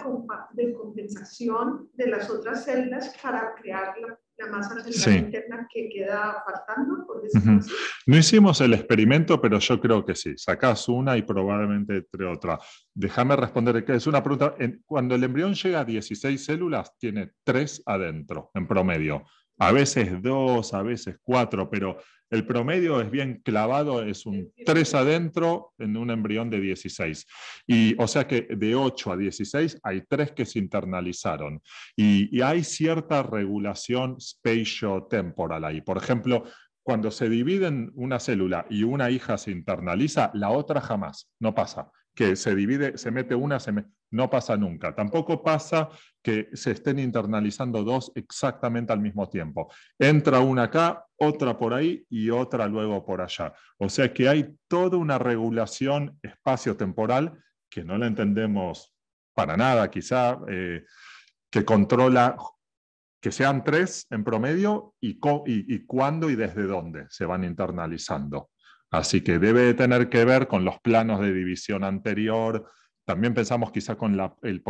de, compensación de las otras células para crear la, masa celular interna que queda faltando. No hicimos el experimento, pero yo creo que sí. Sacás una y probablemente entre otra. Déjame responder, es una pregunta. cuando el embrión llega a 16 células, tiene tres adentro, en promedio. A veces dos, a veces cuatro, pero el promedio es bien clavado, es un 3 adentro en un embrión de 16. Y, o sea que de 8 a 16 hay 3 que se internalizaron. Y, hay cierta regulación spatiotemporal temporal ahí. Por ejemplo, cuando se dividen una célula y una hija se internaliza, la otra jamás, no pasa que se divide, se mete una, se no pasa nunca. Tampoco pasa que se estén internalizando dos exactamente al mismo tiempo. Entra una acá, otra por ahí y otra luego por allá. O sea que hay toda una regulación espacio-temporal que no la entendemos para nada, quizá, eh, que controla que sean tres en promedio y cuándo y desde dónde se van internalizando. Así que debe tener que ver con los planos de división anterior. También pensamos quizá con el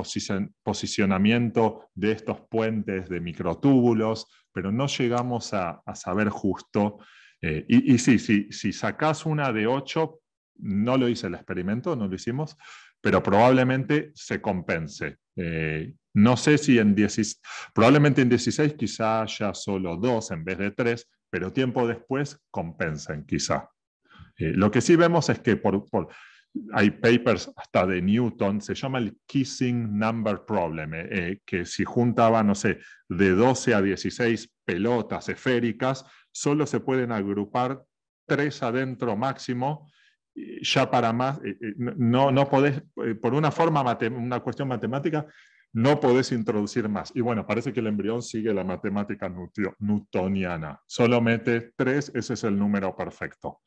posicionamiento de estos puentes de microtúbulos, pero no llegamos a, saber justo. Eh, y, sí, si sacás una de ocho, no lo hice el experimento, no lo hicimos, pero probablemente se compense. Eh, no sé si en 16, probablemente en 16 quizá haya solo dos en vez de tres, pero tiempo después compensen quizá. Eh, lo que sí vemos es que hay papers hasta de Newton, se llama el Kissing Number Problem, eh, eh, que si juntaba, no sé, de 12 a 16 pelotas esféricas, solo se pueden agrupar tres adentro máximo, ya para más, no, no podés, por una forma, una cuestión matemática, no podés introducir más. Y bueno, parece que el embrión sigue la matemática newtoniana. Solo mete tres, ese es el número perfecto.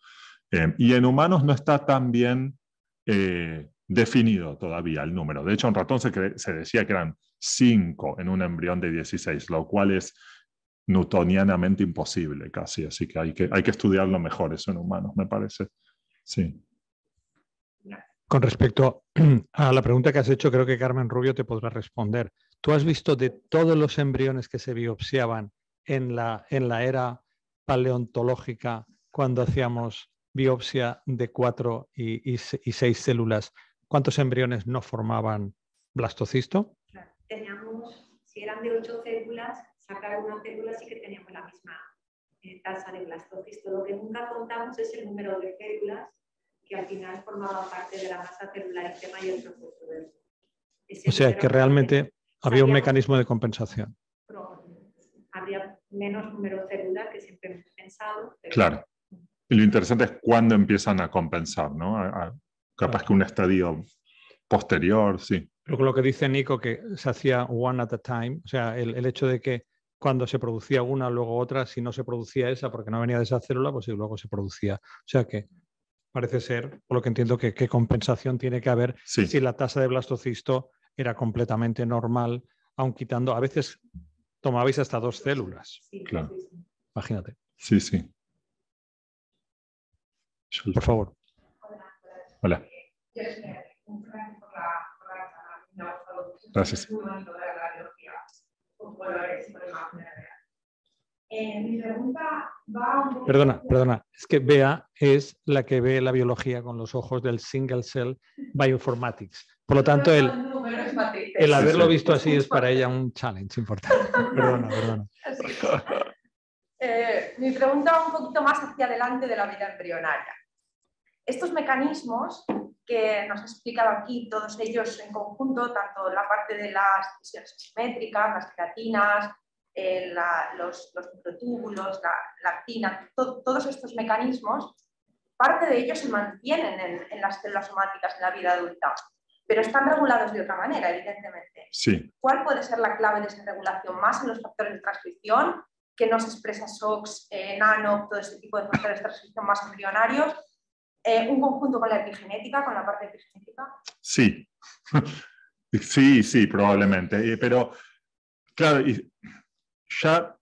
Eh, y en humanos no está tan bien eh, definido todavía el número. De hecho, un ratón se, se decía que eran 5 en un embrión de 16, lo cual es newtonianamente imposible casi, así que hay que, hay que estudiarlo mejor eso en humanos, me parece. Sí. Con respecto [clears throat] a la pregunta que has hecho, creo que Carmen Rubio te podrá responder. ¿Tú has visto de todos los embriones que se biopsiaban en la, en la era paleontológica cuando hacíamos biopsia de cuatro y, seis células, ¿cuántos embriones no formaban blastocisto? teníamos, si eran de ocho células, sacar una célula sí que teníamos la misma eh, tasa de blastocisto. Lo que nunca contamos es el número de células que al final formaban parte de la masa celular tema y el proceso del O sea, que realmente había un mecanismo de compensación. Habría menos número de células que siempre hemos pensado. claro. Y lo interesante es cuándo empiezan a compensar, ¿no? capaz que un estadio posterior, sí. lo que dice Nico, que se hacía one at a time, o sea, el, hecho de que cuando se producía una, luego otra, si no se producía esa porque no venía de esa célula, pues luego se producía. O sea que parece ser, por lo que entiendo, que, qué compensación tiene que haber si la tasa de blastocisto era completamente normal, aun quitando, a veces tomabais hasta dos células. claro. Imagínate. Sí, sí. Por favor. Hola. Gracias. Perdona, perdona. Es que Bea es la que ve la biología con los ojos del single cell bioinformatics. Por lo tanto, el, el haberlo visto así es para ella un challenge importante. Perdona, perdona. Eh, mi pregunta va un poquito más hacia adelante de la vida embrionaria. Estos mecanismos que nos ha explicado aquí, todos ellos en conjunto, tanto la parte de las lesiones asimétricas, las creatinas, eh, los, los, microtúbulos, la, actina, todos estos mecanismos, parte de ellos se mantienen en, las células somáticas en la vida adulta, pero están regulados de otra manera, evidentemente. Sí. ¿Cuál puede ser la clave de esa regulación? Más en los factores de transcripción, que nos expresa SOX, eh, NANO, todo este tipo de factores de transcripción más embrionarios, eh, un conjunto con la epigenética, con la parte epigenética? Sí, [laughs] sí, sí, probablemente. Eh, pero, claro, ya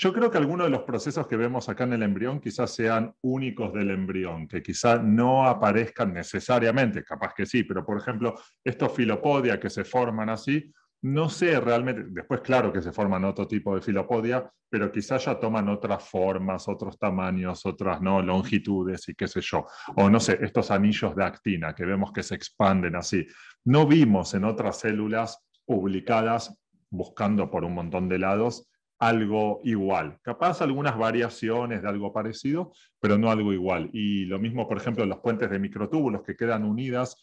yo creo que algunos de los procesos que vemos acá en el embrión quizás sean únicos del embrión, que quizás no aparezcan necesariamente, capaz que sí, pero por ejemplo, estos filopodia que se forman así, no sé realmente, después claro que se forman otro tipo de filopodia, pero quizás ya toman otras formas, otros tamaños, otras ¿no? longitudes y qué sé yo. O no sé, estos anillos de actina que vemos que se expanden así. No vimos en otras células publicadas, buscando por un montón de lados, algo igual. Capaz algunas variaciones de algo parecido, pero no algo igual. Y lo mismo, por ejemplo, los puentes de microtúbulos que quedan unidas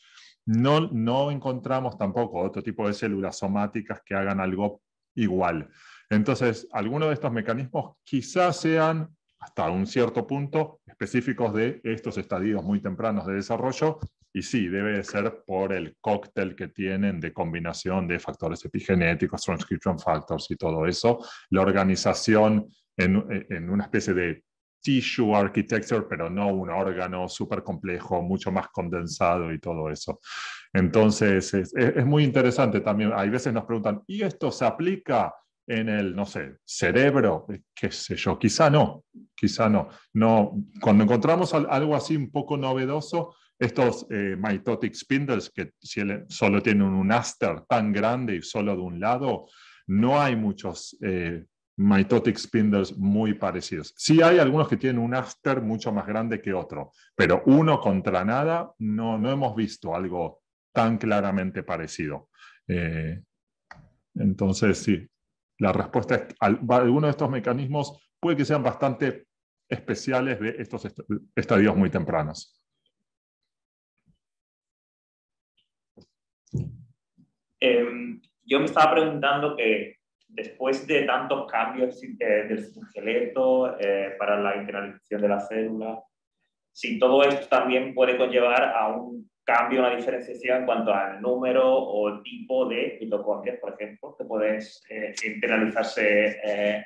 no, encontramos tampoco otro tipo de células somáticas que hagan algo igual. Entonces, algunos de estos mecanismos quizás sean, hasta un cierto punto, específicos de estos estadios muy tempranos de desarrollo, y sí, debe ser por el cóctel que tienen de combinación de factores epigenéticos, transcription factors y todo eso, la organización en, en una especie de tissue architecture, pero no un órgano súper complejo, mucho más condensado y todo eso. Entonces, es, muy interesante también. Hay veces nos preguntan, ¿y esto se aplica en el, no sé, cerebro? Eh, ¿Qué sé yo? Quizá no, quizá no. no cuando encontramos algo así un poco novedoso, estos eh, mitotic spindles que solo tienen un aster tan grande y solo de un lado, no hay muchos eh, mitotic spindles muy parecidos. Sí hay algunos que tienen un aster mucho más grande que otro, pero uno contra nada no, no hemos visto algo tan claramente parecido. Eh, entonces, sí, la respuesta es, algunos de estos mecanismos puede que sean bastante especiales de estos estadios muy tempranos. Em, yo me estaba preguntando que después de tantos cambios eh, del esqueleto eh, para la internalización de la célula, si todo esto también puede conllevar a un cambio, una diferenciación en cuanto al número o tipo de mitocondrias, por ejemplo, que pueden eh, internalizarse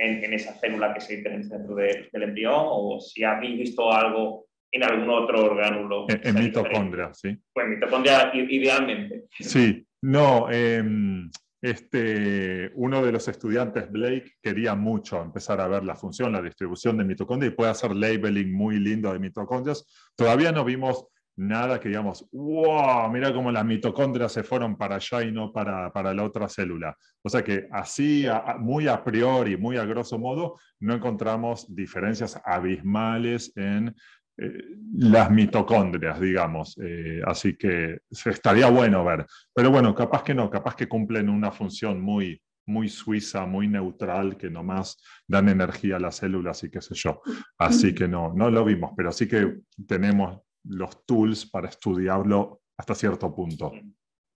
en, esa célula que se internaliza dentro del embrión, o si habéis visto algo en algún otro orgánulo. En, mitocondria, sí. Pues mitocondria, idealmente. Sí, no. Em, este, uno de los estudiantes, Blake, quería mucho empezar a ver la función, la distribución de mitocondrias y puede hacer labeling muy lindo de mitocondrias. Todavía no vimos nada que digamos, wow, mira cómo las mitocondrias se fueron para allá y no para, para la otra célula. O sea que así, muy a priori, muy a grosso modo, no encontramos diferencias abismales en eh, las mitocondrias, digamos. Eh, así que estaría bueno ver. Pero bueno, capaz que no, capaz que cumplen una función muy, muy suiza, muy neutral, que nomás dan energía a las células y qué sé yo. Así que no, no lo vimos, pero sí que tenemos los tools para estudiarlo hasta cierto punto.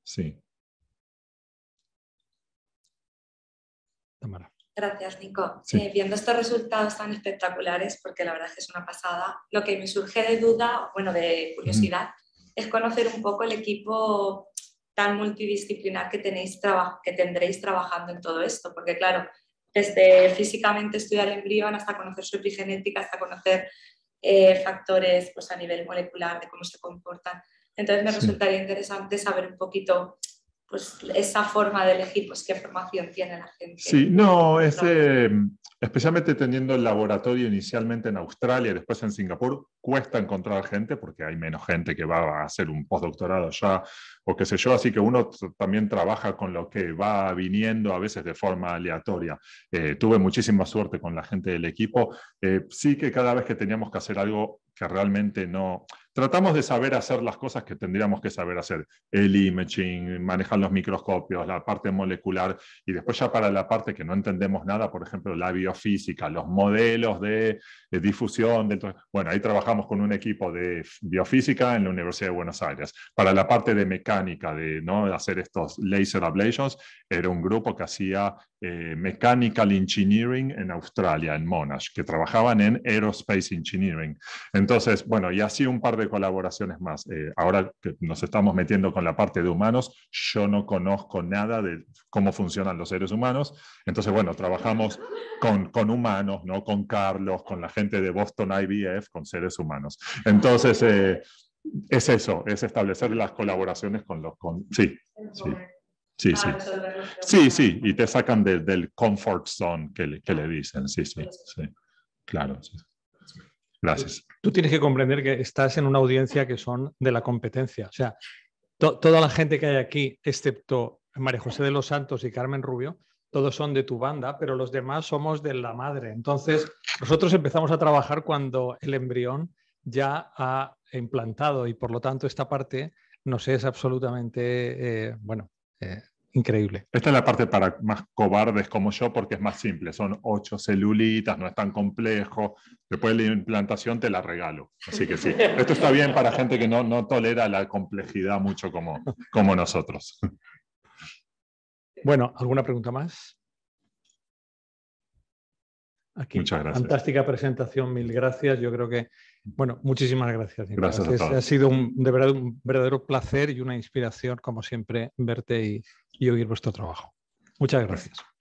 Sí. Tamara. Gracias, Nico. Eh, viendo estos resultados tan espectaculares, porque la verdad es que es una pasada, lo que me surge de duda, bueno, de curiosidad, es conocer un poco el equipo tan multidisciplinar que, tenéis que tendréis trabajando en todo esto, porque claro, desde físicamente estudiar el embrión hasta conocer su epigenética, hasta conocer eh, factores pues, a nivel molecular de cómo se comportan. Entonces me resultaría interesante saber un poquito pues esa forma de elegir, pues qué formación tiene la gente. Sí, no, [laughs] es em, especialmente teniendo el laboratorio inicialmente en Australia y después en Singapur, cuesta encontrar gente porque hay menos gente que va a hacer un postdoctorado ya, o qué sé yo, así que uno también trabaja con lo que va viniendo a veces de forma aleatoria. Eh, tuve muchísima suerte con la gente del equipo, eh, sí que cada vez que teníamos que hacer algo que realmente no tratamos de saber hacer las cosas que tendríamos que saber hacer. El imaging, manejar los microscopios, la parte molecular y después ya para la parte que no entendemos nada, por ejemplo, la biofísica, los modelos de, difusión. bueno, ahí trabajamos con un equipo de biofísica en la Universidad de Buenos Aires. Para la parte de mecánica, de ¿no? hacer estos laser ablations, era un grupo que hacía eh, Mechanical Engineering en Australia, en Monash, que trabajaban en Aerospace Engineering. Entonces, bueno, y así un par de colaboraciones más. Eh, ahora que nos estamos metiendo con la parte de humanos, yo no conozco nada de cómo funcionan los seres humanos. Entonces, bueno, trabajamos con, con humanos, ¿no? con Carlos, con la gente de Boston IBF, con seres humanos. Entonces, eh, es eso, es establecer las colaboraciones con los... Con, sí, sí. Sí, sí. Sí, y te sacan del comfort zone que le, que le, dicen, sí, sí, sí. Claro. Gracias tú tienes que comprender que estás en una audiencia que son de la competencia. O sea, toda la gente que hay aquí, excepto María José de los Santos y Carmen Rubio, todos son de tu banda, pero los demás somos de la madre. Entonces, nosotros empezamos a trabajar cuando el embrión ya ha implantado y por lo tanto esta parte nos es absolutamente, eh, bueno, eh, increíble. Esta es la parte para más cobardes como yo porque es más simple. Son ocho celulitas, no es tan complejo. Después de la implantación te la regalo. Así que sí, esto está bien para gente que no, no tolera la complejidad mucho como, como nosotros. Bueno, ¿alguna pregunta más? Aquí. Muchas gracias. Fantástica presentación, mil gracias. Yo creo que bueno, muchísimas gracias. Gracias. Ha sido un, de verdad un verdadero placer y una inspiración, como siempre, verte y, oír vuestro trabajo. Muchas gracias.